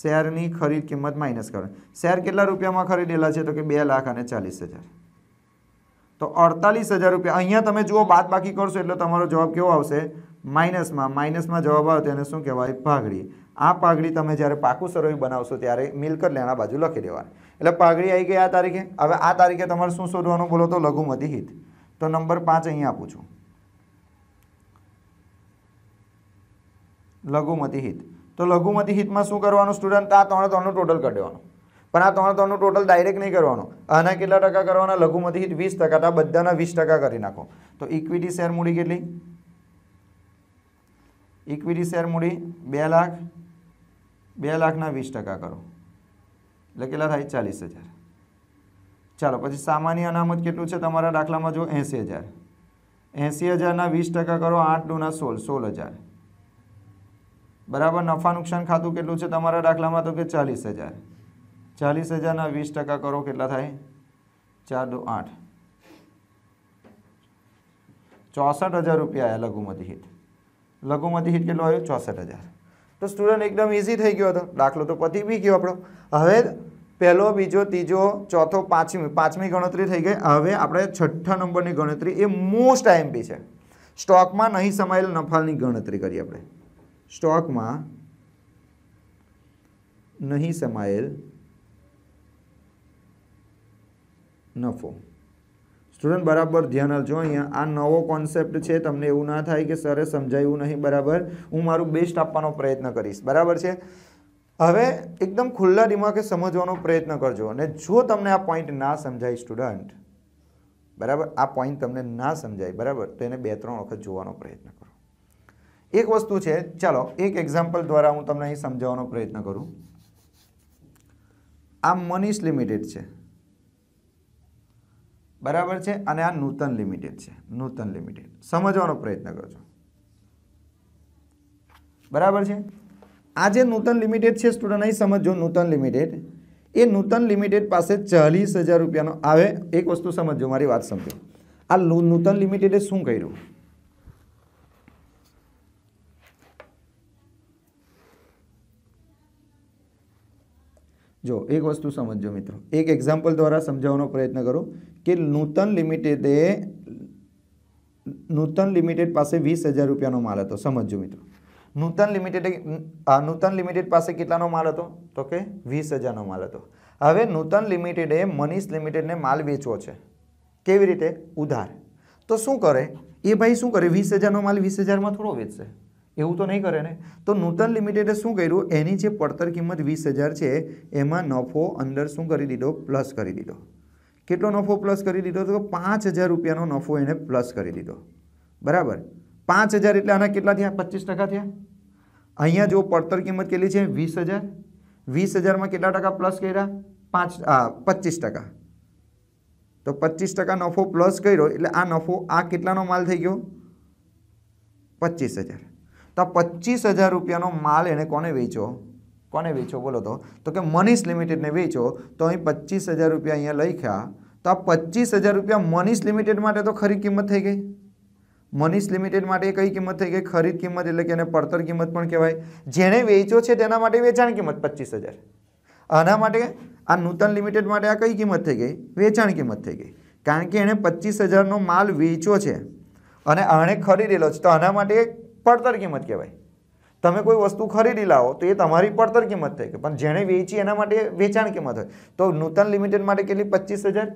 [SPEAKER 1] શેરની ખરીદ કિંમત માઇનસ કરવાની શેર કેટલા રૂપિયામાં ખરીદેલા છે તો કે બે લાખ અને ચાલીસ હજાર તો અડતાલીસ હજાર રૂપિયા અહીંયા તમે જુઓ બાદ બાકી કરશો એટલે તમારો જવાબ કેવો આવશે માઇનસમાં માઇનસમાં જવાબ આવે તેને શું કહેવાય પાઘડી આ પાઘડી તમે જ્યારે પાકું સરોવી બનાવશો ત્યારે મિલકત લેણા બાજુ લખી દેવાની એટલે પાઘડી આવી ગઈ આ તારીખે હવે આ તારીખે તમારે શું શોધવાનું બોલો તો લઘુમતી હિત તો નંબર પાંચ અહીં આપું છું લઘુમતી હિત તો લઘુમતી હિતમાં શું કરવાનું સ્ટુડન્ટ આ ત્રણ ત્રણનું ટોટલ કરી પણ આ ત્રણ ત્રણનું ટોટલ ડાયરેક્ટ નહીં કરવાનો આના કેટલા ટકા કરવાના લઘુમતી હિત વીસ ટકા તા બધાના વીસ ટકા કરી નાખો તો ઇક્વિટી શેર મૂડી કેટલી ઇક્વિટી શેર મૂડી બે લાખ બે લાખના વીસ ટકા કરો એટલે કેટલા થાય ચાલીસ હજાર ચાલો પછી સામાન્ય અનામત કેટલું છે તમારા દાખલામાં જો એંસી હજાર એંસી હજારના વીસ ટકા કરો આઠ દૂના સોળ સોળ હજાર બરાબર નફા નુકસાન ખાતું કેટલું છે તમારા દાખલામાં તો કે ચાલીસ હજાર ચાલીસ હજારના વીસ ટકા કરો કેટલા થાય ચાર દો આઠ ચોસઠ હજાર રૂપિયા આવ્યા લઘુમતી હિત લઘુમતી હિત કેટલો આવ્યો ચોસઠ હજાર તો સ્ટુડન્ટ એકદમ ઇઝી થઈ ગયો હતો દાખલો તો પતી બી ગયો આપણો હવે પહેલો બીજો ત્રીજો ચોથો પાંચમી પાંચમી ગણતરી થઈ ગઈ હવે આપણે છઠ્ઠા નંબરની ગણતરી એ મોસ્ટ આઈએમપી છે સ્ટોકમાં નહીં સમાયેલ નફાની ગણતરી કરીએ આપણે સ્ટોકમાં નહીં સમાયેલ નફો સ્ટુડન્ટ બરાબર ધ્યાન આપજો અહીંયા આ નવો કોન્સેપ્ટ છે તમને એવું ના થાય કે સરે સમજાયું નહીં બરાબર હું મારું બેસ્ટ આપવાનો પ્રયત્ન કરીશ બરાબર છે હવે એકદમ ખુલ્લા દિમાગે સમજવાનો પ્રયત્ન કરજો અને જો તમને આ પોઈન્ટ ના સમજાય સ્ટુડન્ટ બરાબર આ પોઈન્ટ તમને ના સમજાય બરાબર તો એને બે ત્રણ વખત જોવાનો પ્રયત્ન કરો એક વસ્તુ છે ચાલો એક એક્ઝામ્પલ દ્વારા હું તમને અહીં સમજાવવાનો પ્રયત્ન કરું આ મનીષ લિમિટેડ છે બરાબર છે અને આ નૂતન લિમિટેડ છે નૂતન લિમિટેડ સમજવાનો પ્રયત્ન કરજો બરાબર છે આ જે નૂતન લિમિટેડ છે સ્ટુડન્ટ અહીં સમજો નૂતન લિમિટેડ એ નૂતન લિમિટેડ પાસે ચાલીસ હજાર રૂપિયાનો આવે એક વસ્તુ સમજો મારી વાત સમજો આ નૂતન લિમિટેડે શું કર્યું જો એક વસ્તુ સમજો મિત્રો એક એક્ઝામ્પલ દ્વારા સમજાવવાનો પ્રયત્ન કરો કે નૂતન લિમિટેડે નૂતન લિમિટેડ પાસે વીસ હજાર રૂપિયાનો માલ હતો સમજો મિત્રો નૂતન લિમિટેડ નૂતન લિમિટેડ પાસે કેટલાનો માલ હતો તો કે વીસ હજારનો માલ હતો હવે નૂતન લિમિટેડે મનીષ લિમિટેડને માલ વેચવો છે કેવી રીતે ઉધાર તો શું કરે એ ભાઈ શું કરે વીસ હજારનો માલ વીસ હજારમાં થોડો વેચશે એવું તો નહીં કરે ને તો નૂતન લિમિટેડે શું કર્યું એની જે પડતર કિંમત વીસ હજાર છે એમાં નફો અંદર શું કરી દીધો પ્લસ કરી દીધો કેટલો નફો પ્લસ કરી દીધો તો પાંચ હજાર રૂપિયાનો નફો એણે પ્લસ કરી દીધો બરાબર પાંચ હજાર એટલે આના કેટલા થયા પચીસ ટકા થયા અહીંયા જો પડતર કિંમત કેટલી છે વીસ હજાર વીસ હજારમાં કેટલા ટકા પ્લસ કર્યા પાંચ પચીસ ટકા તો પચીસ ટકા નફો પ્લસ કર્યો એટલે આ નફો આ કેટલાનો માલ થઈ ગયો પચીસ હજાર તો આ પચીસ હજાર રૂપિયાનો માલ એણે કોને વેચ્યો કોને વેચો બોલો તો તો કે મનીષ લિમિટેડને વેચો તો અહીં પચીસ હજાર રૂપિયા અહીંયા લખ્યા તો આ પચીસ હજાર રૂપિયા મનીષ લિમિટેડ માટે તો ખરી કિંમત થઈ ગઈ મનીષ લિમિટેડ માટે કઈ કિંમત થઈ ગઈ ખરીદ કિંમત એટલે કે એને પડતર કિંમત પણ કહેવાય જેણે વેચ્યો છે તેના માટે વેચાણ કિંમત પચીસ હજાર આના માટે આ નૂતન લિમિટેડ માટે આ કઈ કિંમત થઈ ગઈ વેચાણ કિંમત થઈ ગઈ કારણ કે એણે પચીસ હજારનો માલ વેચ્યો છે અને આણે ખરીદેલો છે તો આના માટે પડતર કિંમત કહેવાય તમે કોઈ વસ્તુ ખરીદી લાવો તો એ તમારી પડતર કિંમત થઈ પણ જેણે વેચી એના માટે વેચાણ કિંમત હોય તો નૂતન લિમિટેડ માટે કેટલી પચીસ હજાર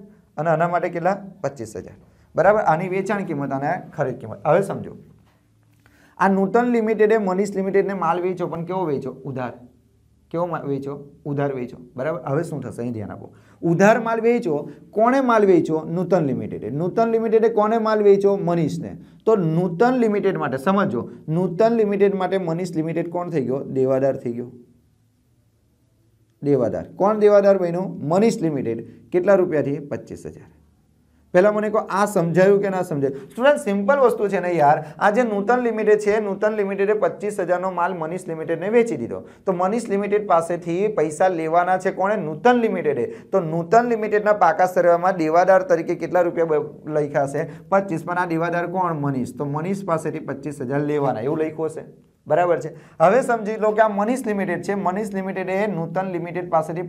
[SPEAKER 1] અને આના માટે કેટલા પચીસ હજાર બરાબર આની વેચાણ કિંમત અને ખરીદ કિંમત હવે સમજો આ નૂતન લિમિટેડે મનીષ લિમિટેડને માલ વેચો પણ કેવો વેચો ઉધાર કેવો વેચો ઉધાર વેચો બરાબર હવે શું થશે અહીં ધ્યાન આપો ઉધાર માલ વેચ્યો કોણે માલ વેચ્યો નૂતન લિમિટેડે નૂતન લિમિટેડે કોને માલ વેચ્યો મનીષને તો નૂતન લિમિટેડ માટે સમજો નૂતન લિમિટેડ માટે મનીષ લિમિટેડ કોણ થઈ ગયો દેવાદાર થઈ ગયો દેવાદાર કોણ દેવાદાર બન્યો મનીષ લિમિટેડ કેટલા રૂપિયાથી પચીસ હજાર પહેલાં મને કહો આ સમજાયું કે ના સમજાયું સ્ટુડન્ટ સિમ્પલ વસ્તુ છે ને યાર આ જે નૂતન લિમિટેડ છે નૂતન લિમિટેડે પચીસ હજારનો માલ મનીષ લિમિટેડને વેચી દીધો તો મનીષ લિમિટેડ પાસેથી પૈસા લેવાના છે કોણે નૂતન લિમિટેડે તો નૂતન લિમિટેડના પાકા સરવામાં દેવાદાર તરીકે કેટલા રૂપિયા લખ્યા છે પચીસ પણ આ દેવાદાર કોણ મનીષ તો મનીષ પાસેથી પચીસ લેવાના એવું લખ્યું હશે બરાબર છે હવે સમજી લો કે આ મનીષ લિમિટેડ છે મનીષ લિમિટેડ એ નૂતન લિમિટેડ પાસેથી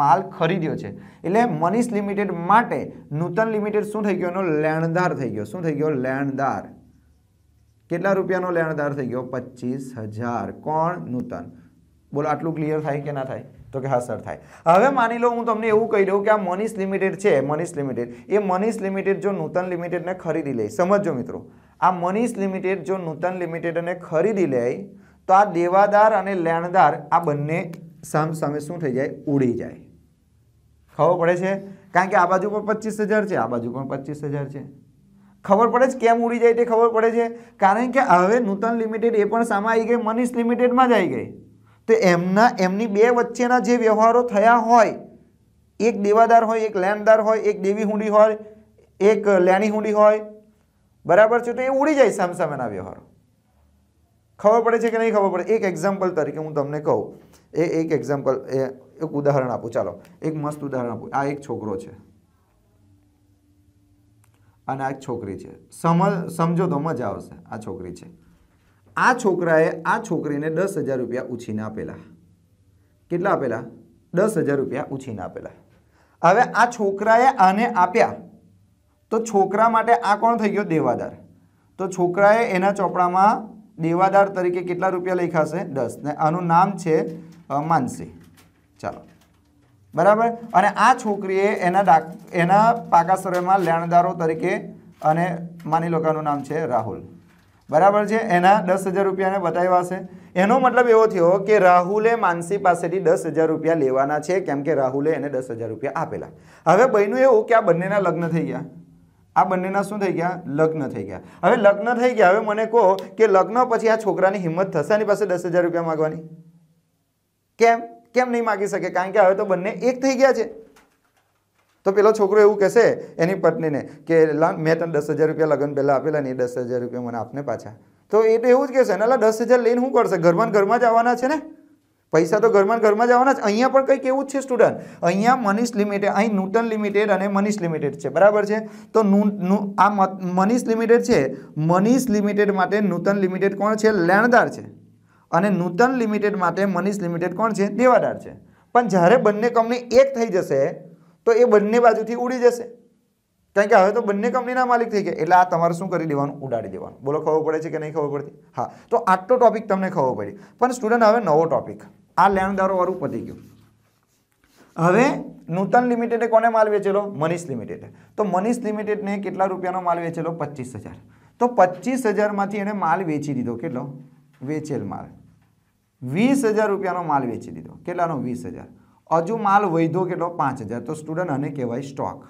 [SPEAKER 1] માલ ખરીદ્યો છે એટલે મનીષ લિમિટેડ માટે નૂતન લિમિટેડ શું થઈ ગયો એનો લેણદાર થઈ ગયો શું થઈ ગયો લેણદાર કેટલા રૂપિયાનો લેણદાર થઈ ગયો પચીસ હજાર કોણ નૂતન બોલો આટલું ક્લિયર થાય કે ના થાય તો કે હા સર થાય હવે માની લો હું તમને એવું કહી દઉં કે આ મનીષ લિમિટેડ છે મનીષ લિમિટેડ એ મનીષ લિમિટેડ જો નૂતન લિમિટેડને ખરીદી લઈ સમજો મિત્રો આ મનીષ લિમિટેડ જો નૂતન લિમિટેડને ખરીદી લે તો આ દેવાદાર અને લેણદાર આ બંને સામ સામે શું થઈ જાય ઉડી જાય ખબર પડે છે કારણ કે આ બાજુ પણ પચીસ હજાર છે આ બાજુ પણ પચીસ હજાર છે ખબર પડે છે કેમ ઉડી જાય તે ખબર પડે છે કારણ કે હવે નૂતન લિમિટેડ એ પણ સામે આવી ગઈ મનીષ લિમિટેડમાં જ આવી ગઈ તો એમના એમની બે વચ્ચેના જે વ્યવહારો થયા હોય એક દેવાદાર હોય એક લેણદાર હોય એક દેવી હુંડી હોય એક લેણી હુંડી હોય બરાબર છે તો એ ઉડી જાય સામસામેના વ્યવહારો ખબર પડે છે કે નહીં ખબર પડે એક એક્ઝામ્પલ તરીકે હું તમને કહું એ એક એક્ઝામ્પલ એ એક ઉદાહરણ આપું ચાલો એક મસ્ત ઉદાહરણ આપું આ એક છોકરો છે અને આ એક છોકરી છે સમજો તો મજા આવશે આ છોકરી છે આ છોકરાએ આ છોકરીને દસ હજાર રૂપિયા ઉછીને આપેલા કેટલા આપેલા દસ હજાર રૂપિયા ઉછીને આપેલા હવે આ છોકરાએ આને આપ્યા તો છોકરા માટે આ કોણ થઈ ગયો દેવાદાર તો છોકરાએ એના ચોપડામાં દેવાદાર તરીકે કેટલા રૂપિયા લખાશે દસ ને આનું નામ છે માનસી ચાલો બરાબર અને આ છોકરીએ એના એના પાકા લેણદારો તરીકે અને માની લોકોનું નામ છે રાહુલ બરાબર છે એના દસ હજાર રૂપિયાને બતાવ્યા છે એનો મતલબ એવો થયો કે રાહુલે માનસી પાસેથી દસ હજાર રૂપિયા લેવાના છે કેમ કે રાહુલે એને દસ હજાર રૂપિયા આપેલા હવે બન્યું એવું કે આ બંનેના લગ્ન થઈ ગયા આ બંનેના શું થઈ ગયા લગ્ન થઈ ગયા હવે લગ્ન થઈ ગયા હવે મને કહો કે લગ્ન પછી આ છોકરાની હિંમત થશે એની પાસે દસ હજાર રૂપિયા માગવાની કેમ કેમ નહીં માગી શકે કારણ કે હવે તો બંને એક થઈ ગયા છે તો પેલો છોકરો એવું કહેશે એની પત્નીને કે મેં તને દસ હજાર રૂપિયા લગ્ન પહેલાં આપેલા ને એ દસ હજાર રૂપિયા મને આપને પાછા તો એ તો એવું જ કહેશે ને એટલે દસ હજાર લઈને શું કરશે ઘરમાં ઘરમાં જ આવવાના છે ને પૈસા તો ઘરમાં ઘરમાં જવાના જ અહીંયા પણ કંઈક એવું જ છે સ્ટુડન્ટ અહીંયા મનીષ લિમિટેડ અહીં ન્યૂટન લિમિટેડ અને મનીષ લિમિટેડ છે બરાબર છે તો નું આ મનીષ લિમિટેડ છે મનીષ લિમિટેડ માટે નૂતન લિમિટેડ કોણ છે લેણદાર છે અને નૂતન લિમિટેડ માટે મનીષ લિમિટેડ કોણ છે દેવાદાર છે પણ જ્યારે બંને કંપની એક થઈ જશે તો એ બંને બાજુથી ઉડી જશે કારણ કે હવે તો બંને કંપનીના માલિક થઈ ગયા એટલે આ તમારે શું કરી દેવાનું ઉડાડી દેવાનું બોલો ખબર પડે છે કે નહીં ખબર પડતી હા તો આટલો ટોપિક તમને ખબર પડી પણ સ્ટુડન્ટ હવે નવો ટોપિક આ લેણદારો લેણદારોવાળું પતી ગયું હવે નૂતન લિમિટેડે કોને માલ વેચેલો મનીષ લિમિટેડે તો મનીષ લિમિટેડને કેટલા રૂપિયાનો માલ વેચેલો પચીસ હજાર તો પચીસ હજારમાંથી એણે માલ વેચી દીધો કેટલો વેચેલ માલ વીસ હજાર રૂપિયાનો માલ વેચી દીધો કેટલાનો વીસ હજાર હજુ માલ વધ્યો કેટલો પાંચ હજાર તો સ્ટુડન્ટ આને કહેવાય સ્ટોક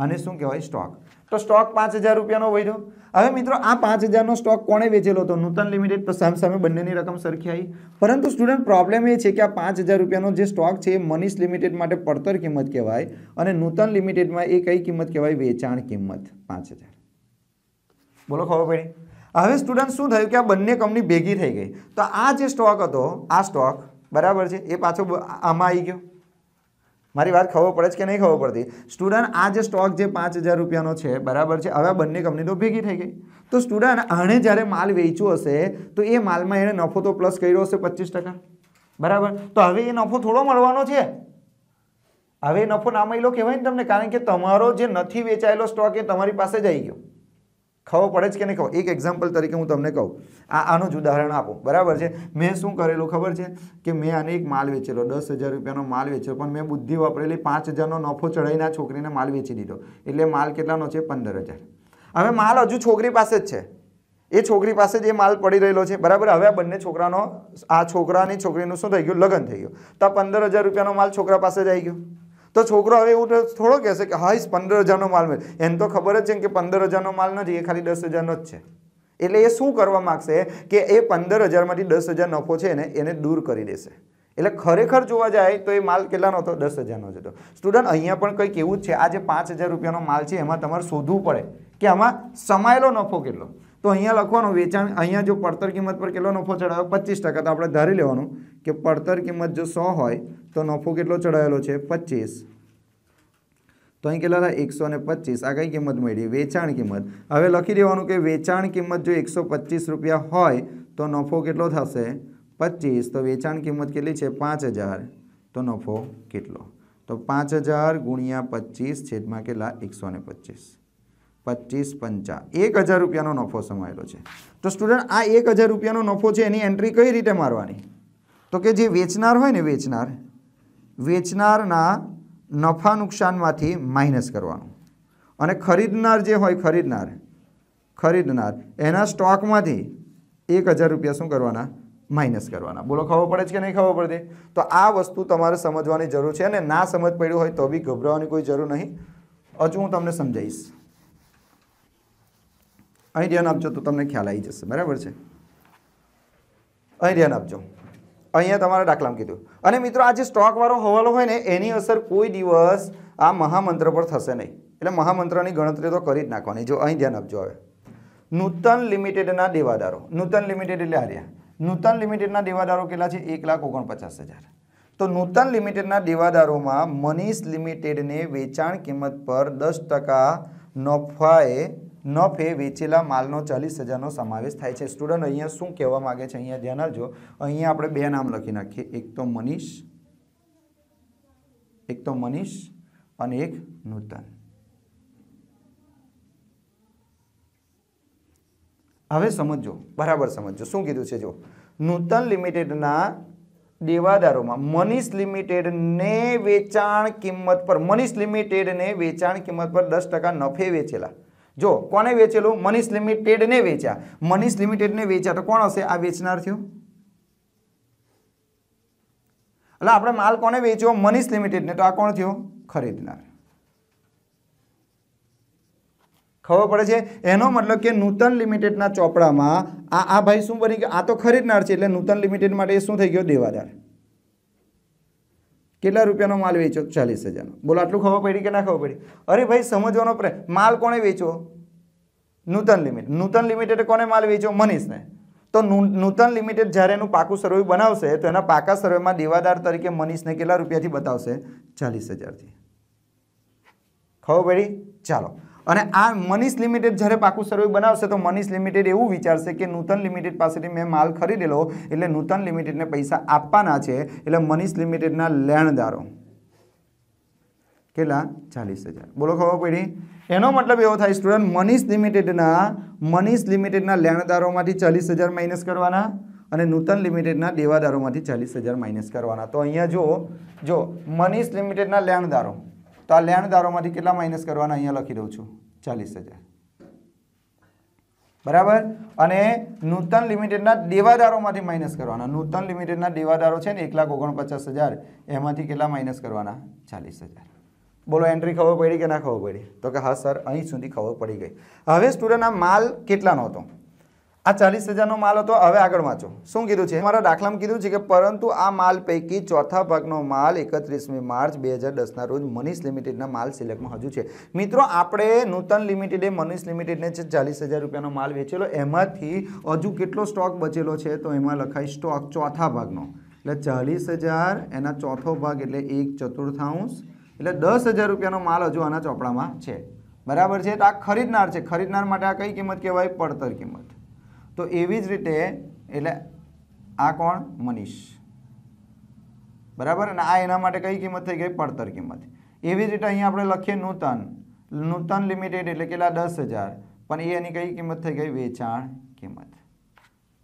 [SPEAKER 1] આને શું કહેવાય સ્ટોક તો સ્ટોક પાંચ હજાર રૂપિયાનો વધ્યો હવે મિત્રો આ પાંચ હજારનો સ્ટોક કોણે વેચેલો હતો નૂતન લિમિટેડ તો સામ સામે બંનેની રકમ સરખી આવી પરંતુ સ્ટુડન્ટ પ્રોબ્લેમ એ છે કે આ પાંચ હજાર રૂપિયાનો જે સ્ટોક છે એ મનીષ લિમિટેડ માટે પડતર કિંમત કહેવાય અને નૂતન લિમિટેડમાં એ કઈ કિંમત કહેવાય વેચાણ કિંમત પાંચ બોલો ખબર પડી હવે સ્ટુડન્ટ શું થયું કે આ બંને કંપની ભેગી થઈ ગઈ તો આ જે સ્ટોક હતો આ સ્ટોક બરાબર છે એ પાછો આમાં આવી ગયો મારી વાત ખબર પડે છે કે નહીં ખબર પડતી સ્ટુડન્ટ આ જે સ્ટોક જે પાંચ હજાર રૂપિયાનો છે બરાબર છે હવે આ બંને કંપનીઓ ભેગી થઈ ગઈ તો સ્ટુડન્ટ આણે જ્યારે માલ વેચ્યો હશે તો એ માલમાં એણે નફો તો પ્લસ કર્યો હશે પચીસ ટકા બરાબર તો હવે એ નફો થોડો મળવાનો છે હવે નફો ના લો કહેવાય ને તમને કારણ કે તમારો જે નથી વેચાયેલો સ્ટોક એ તમારી પાસે જ આવી ગયો ખવો પડે જ કે નહીં ખવો એક એક્ઝામ્પલ તરીકે હું તમને કહું આ આનું જ ઉદાહરણ આપો બરાબર છે મેં શું કરેલું ખબર છે કે મેં આને એક માલ વેચેલો દસ હજાર રૂપિયાનો માલ વેચ્યો પણ મેં બુદ્ધિ વાપરેલી પાંચ હજારનો નફો ચડાવીને આ છોકરીને માલ વેચી દીધો એટલે માલ કેટલાનો છે પંદર હજાર હવે માલ હજુ છોકરી પાસે જ છે એ છોકરી પાસે જે માલ પડી રહેલો છે બરાબર હવે આ બંને છોકરાનો આ છોકરાની છોકરીનું શું થઈ ગયું લગ્ન થઈ ગયું તો પંદર હજાર રૂપિયાનો માલ છોકરા પાસે જ આવી ગયો તો છોકરો હવે એવું થોડો કહેશે કે હા પંદર હજારનો માલ મળે એને તો ખબર જ છે કે પંદર હજારનો માલ નથી એ ખાલી દસ હજારનો જ છે એટલે એ શું કરવા માગશે કે એ પંદર હજારમાંથી દસ હજાર નફો છે ને એને દૂર કરી દેશે એટલે ખરેખર જોવા જાય તો એ માલ કેટલાનો હતો દસ હજારનો જ હતો સ્ટુડન્ટ અહીંયા પણ કંઈક એવું જ છે આ જે પાંચ હજાર રૂપિયાનો માલ છે એમાં તમારે શોધવું પડે કે આમાં સમાયેલો નફો કેટલો તો અહીંયા લખવાનું વેચાણ અહીંયા જો પડતર કિંમત પર કેટલો નફો ચડાવ્યો પચીસ ટકા તો આપણે ધારી લેવાનું કે પડતર કિંમત જો સો હોય તો નફો કેટલો ચડાયેલો છે પચીસ તો અહીં કેટલા હતા એકસો ને પચીસ આ કઈ કિંમત મળી વેચાણ કિંમત હવે લખી દેવાનું કે વેચાણ કિંમત જો એકસો પચીસ રૂપિયા હોય તો નફો કેટલો થશે પચીસ તો વેચાણ કિંમત કેટલી છે પાંચ હજાર તો નફો કેટલો તો પાંચ હજાર ગુણ્યા પચીસ છેદમાં કેટલા એકસો ને પચીસ પચીસ પંચા એક હજાર રૂપિયાનો નફો સમાયેલો છે તો સ્ટુડન્ટ આ એક હજાર રૂપિયાનો નફો છે એની એન્ટ્રી કઈ રીતે મારવાની તો કે જે વેચનાર હોય ને વેચનાર વેચનારના નફા નુકસાનમાંથી માઇનસ કરવાનું અને ખરીદનાર જે હોય ખરીદનાર ખરીદનાર એના સ્ટોકમાંથી એક હજાર રૂપિયા શું કરવાના માઇનસ કરવાના બોલો ખબર પડે છે કે નહીં ખબર પડતી તો આ વસ્તુ તમારે સમજવાની જરૂર છે અને ના સમજ પડ્યું હોય તો બી ગભરાવાની કોઈ જરૂર નહીં હજુ હું તમને સમજાવીશ અહીં ધ્યાન આપજો તો તમને ખ્યાલ આવી જશે બરાબર છે અહીં ધ્યાન આપજો અહીંયા તમારે દાખલામાં કીધું અને મિત્રો આ જે સ્ટોકવાળો હવાલો હોય ને એની અસર કોઈ દિવસ આ મહામંત્ર પર થશે નહીં એટલે મહામંત્રની ગણતરી તો કરી જ નાખવાની જો અહીં ધ્યાન આપજો હવે નૂતન લિમિટેડના દેવાદારો નૂતન લિમિટેડ એટલે આર્યા નૂતન લિમિટેડના દેવાદારો કેટલા છે એક લાખ ઓગણપચાસ હજાર તો નૂતન લિમિટેડના દેવાદારોમાં મનીષ લિમિટેડને વેચાણ કિંમત પર દસ ટકા નફાએ નફે વેચેલા માલનો ચાલીસ હજારનો સમાવેશ થાય છે સ્ટુડન્ટ અહીંયા શું કહેવા માગે છે અહીંયા ધ્યાન આપજો અહીંયા આપણે બે નામ લખી નાખીએ એક તો મનીષ એક તો મનીષ અને એક નૂતન હવે સમજો બરાબર સમજો શું કીધું છે જો નૂતન લિમિટેડના દેવાદારોમાં મનીષ લિમિટેડને વેચાણ કિંમત પર મનીષ લિમિટેડને વેચાણ કિંમત પર દસ ટકા નફે વેચેલા જો કોને વેચેલું મનીષ લિમિટેડને વેચ્યા મનીષ લિમિટેડને વેચ્યા તો કોણ હશે આ વેચનાર થયું એટલે આપણે માલ કોને વેચ્યો મનીષ લિમિટેડને તો આ કોણ થયો ખરીદનાર ખબર પડે છે એનો મતલબ કે નૂતન લિમિટેડના ચોપડામાં આ આ ભાઈ શું બની ગયો આ તો ખરીદનાર છે એટલે નૂતન લિમિટેડ માટે શું થઈ ગયો દેવાદાર કેટલા રૂપિયાનો માલ વેચો ચાલીસ હજારનો બોલો આટલું ખબર પડી કે ના ખબર પડી અરે ભાઈ સમજવાનો પ્રયત્ન માલ કોણે વેચો નૂતન લિમિટ નૂતન લિમિટેડ કોને માલ વેચો મનીષને તો નૂતન લિમિટેડ જ્યારે એનું પાકું સર્વે બનાવશે તો એના પાકા સર્વેમાં દેવાદાર તરીકે મનીષને કેટલા રૂપિયાથી બતાવશે ચાલીસ હજારથી ખબર પડી ચાલો અને આ મનીષ લિમિટેડ જ્યારે પાકું સર્વે બનાવશે તો મનીષ લિમિટેડ એવું વિચારશે કે નૂતન લિમિટેડ પાસેથી મેં માલ ખરીદેલો એટલે નૂતન લિમિટેડને પૈસા આપવાના છે એટલે મનીષ લિમિટેડના લેણદારો કેટલા ચાલીસ હજાર બોલો ખબર પડી એનો મતલબ એવો થાય સ્ટુડન્ટ મનીષ લિમિટેડના મનીષ લિમિટેડના લેણદારોમાંથી ચાલીસ હજાર માઇનસ કરવાના અને નૂતન લિમિટેડના દેવાદારોમાંથી ચાલીસ હજાર માઇનસ કરવાના તો અહીંયા જો જો મનીષ લિમિટેડના લેણદારો તો આ લેણદારોમાંથી કેટલા માઇનસ કરવાના અહીંયા લખી દઉં છું ચાલીસ બરાબર અને નૂતન લિમિટેડના દેવાદારોમાંથી માઇનસ કરવાના નૂતન લિમિટેડના દેવાદારો છે ને એક લાખ ઓગણપચાસ હજાર એમાંથી કેટલા માઇનસ કરવાના ચાલીસ હજાર બોલો એન્ટ્રી ખબર પડી કે ના ખબર પડી તો કે હા સર અહીં સુધી ખબર પડી ગઈ હવે સ્ટુડન્ટ માલ કેટલાનો હતો આ ચાલીસ હજારનો માલ હતો હવે આગળ વાંચો શું કીધું છે મારા દાખલામાં કીધું છે કે પરંતુ આ માલ પૈકી ચોથા ભાગનો માલ એકત્રીસમી માર્ચ બે હજાર દસના રોજ મનીષ લિમિટેડના માલ સિલેક્ટમાં હજુ છે મિત્રો આપણે નૂતન લિમિટેડે મનીષ લિમિટેડને જે ચાલીસ હજાર રૂપિયાનો માલ વેચેલો એમાંથી હજુ કેટલો સ્ટોક બચેલો છે તો એમાં લખાય સ્ટોક ચોથા ભાગનો એટલે ચાલીસ હજાર એના ચોથો ભાગ એટલે એક ચતુર્થાંશ એટલે દસ હજાર રૂપિયાનો માલ હજુ આના ચોપડામાં છે બરાબર છે આ ખરીદનાર છે ખરીદનાર માટે આ કઈ કિંમત કહેવાય પડતર કિંમત તો એવી જ રીતે એટલે આ કોણ મનીષ બરાબર અને આ એના માટે કઈ કિંમત થઈ ગઈ પડતર કિંમત એવી જ રીતે અહીંયા આપણે લખીએ નૂતન નૂતન લિમિટેડ એટલે કેટલા દસ હજાર પણ એ એની કઈ કિંમત થઈ ગઈ વેચાણ કિંમત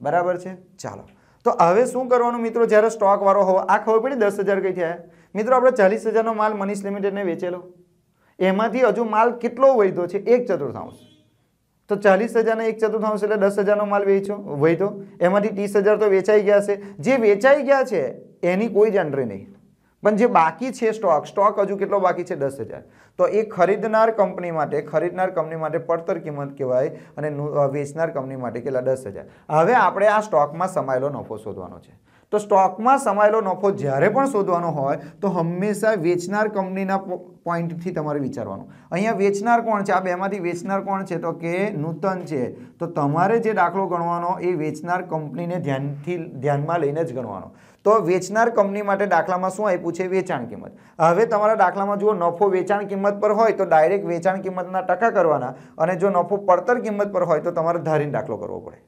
[SPEAKER 1] બરાબર છે ચાલો તો હવે શું કરવાનું મિત્રો જ્યારે સ્ટોકવાળો હોવ આ ખબર પડી દસ હજાર કઈ થયા મિત્રો આપણે ચાલીસ હજારનો માલ મનીષ લિમિટેડને વેચેલો એમાંથી હજુ માલ કેટલો વધ્યો છે એક ચતુર્થાંશ તો ચાલીસ હજારના એક ચતુર્થાંશ એટલે દસ હજારનો માલ વેચ્યો વહેતો એમાંથી ત્રીસ હજાર તો વેચાઈ ગયા છે જે વેચાઈ ગયા છે એની કોઈ જ એન્ટ્રી નહીં પણ જે બાકી છે સ્ટોક સ્ટોક હજુ કેટલો બાકી છે દસ હજાર તો એ ખરીદનાર કંપની માટે ખરીદનાર કંપની માટે પડતર કિંમત કહેવાય અને વેચનાર કંપની માટે કેટલા દસ હજાર હવે આપણે આ સ્ટોકમાં સમાયેલો નફો શોધવાનો છે તો સ્ટોકમાં સમાયેલો નફો જ્યારે પણ શોધવાનો હોય તો હંમેશા વેચનાર કંપનીના પોઈન્ટથી તમારે વિચારવાનું અહીંયા વેચનાર કોણ છે આ બેમાંથી વેચનાર કોણ છે તો કે નૂતન છે તો તમારે જે દાખલો ગણવાનો એ વેચનાર કંપનીને ધ્યાનથી ધ્યાનમાં લઈને જ ગણવાનો તો વેચનાર કંપની માટે દાખલામાં શું આપ્યું છે વેચાણ કિંમત હવે તમારા દાખલામાં જુઓ નફો વેચાણ કિંમત પર હોય તો ડાયરેક્ટ વેચાણ કિંમતના ટકા કરવાના અને જો નફો પડતર કિંમત પર હોય તો તમારે ધારીને દાખલો કરવો પડે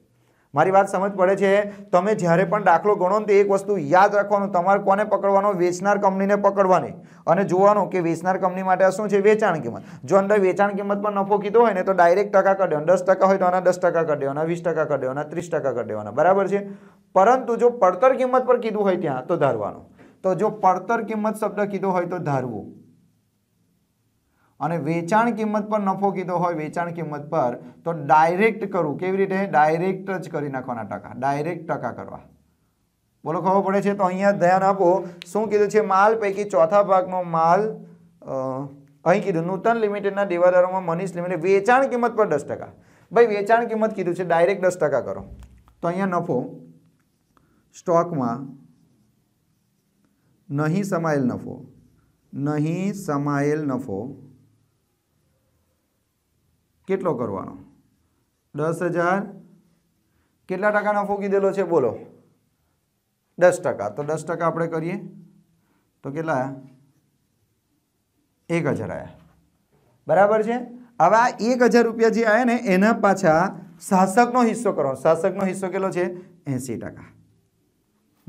[SPEAKER 1] મારી વાત સમજ પડે છે તમે જ્યારે પણ દાખલો ગણો ને તો એક વસ્તુ યાદ રાખવાનું તમારે કોને પકડવાનો વેચનાર કંપનીને પકડવાની અને જોવાનું કે વેચનાર કંપની માટે શું છે વેચાણ કિંમત જો અંદર વેચાણ કિંમતમાં નફો કીધો હોય ને તો ડાયરેક્ટ ટકા કરી દેવાના દસ ટકા હોય તો આના દસ ટકા કરી દેવાના વીસ ટકા કરી દેવાના ત્રીસ ટકા કરી દેવાના બરાબર છે પરંતુ જો પડતર કિંમત પર કીધું હોય ત્યાં તો ધારવાનું તો જો પડતર કિંમત શબ્દ કીધો હોય તો ધારવું અને વેચાણ કિંમત પર નફો કીધો હોય વેચાણ કિંમત પર તો ડાયરેક્ટ કરવું કેવી રીતે ડાયરેક્ટ જ કરી નાખવાના ટકા ડાયરેક્ટ ટકા કરવા બોલો ખબર પડે છે તો અહીંયા ધ્યાન આપો શું કીધું છે માલ પૈકી ચોથા ભાગનો માલ અહીં કીધું નૂતન લિમિટેડના દેવાદારોમાં મનીષ લિમિટેડ વેચાણ કિંમત પર દસ ટકા ભાઈ વેચાણ કિંમત કીધું છે ડાયરેક્ટ દસ ટકા કરો તો અહીંયા નફો સ્ટોકમાં નહીં સમાયેલ નફો નહીં સમાયેલ નફો કેટલો કરવાનો દસ હજાર કેટલા ટકાનો ફૂકી દીધેલો છે બોલો દસ ટકા તો દસ ટકા આપણે કરીએ તો કેટલા એક હજાર આવ્યા બરાબર છે હવે આ એક હજાર રૂપિયા જે આવ્યા ને એના પાછા શાસકનો હિસ્સો કરો શાસકનો હિસ્સો કેટલો છે એંસી ટકા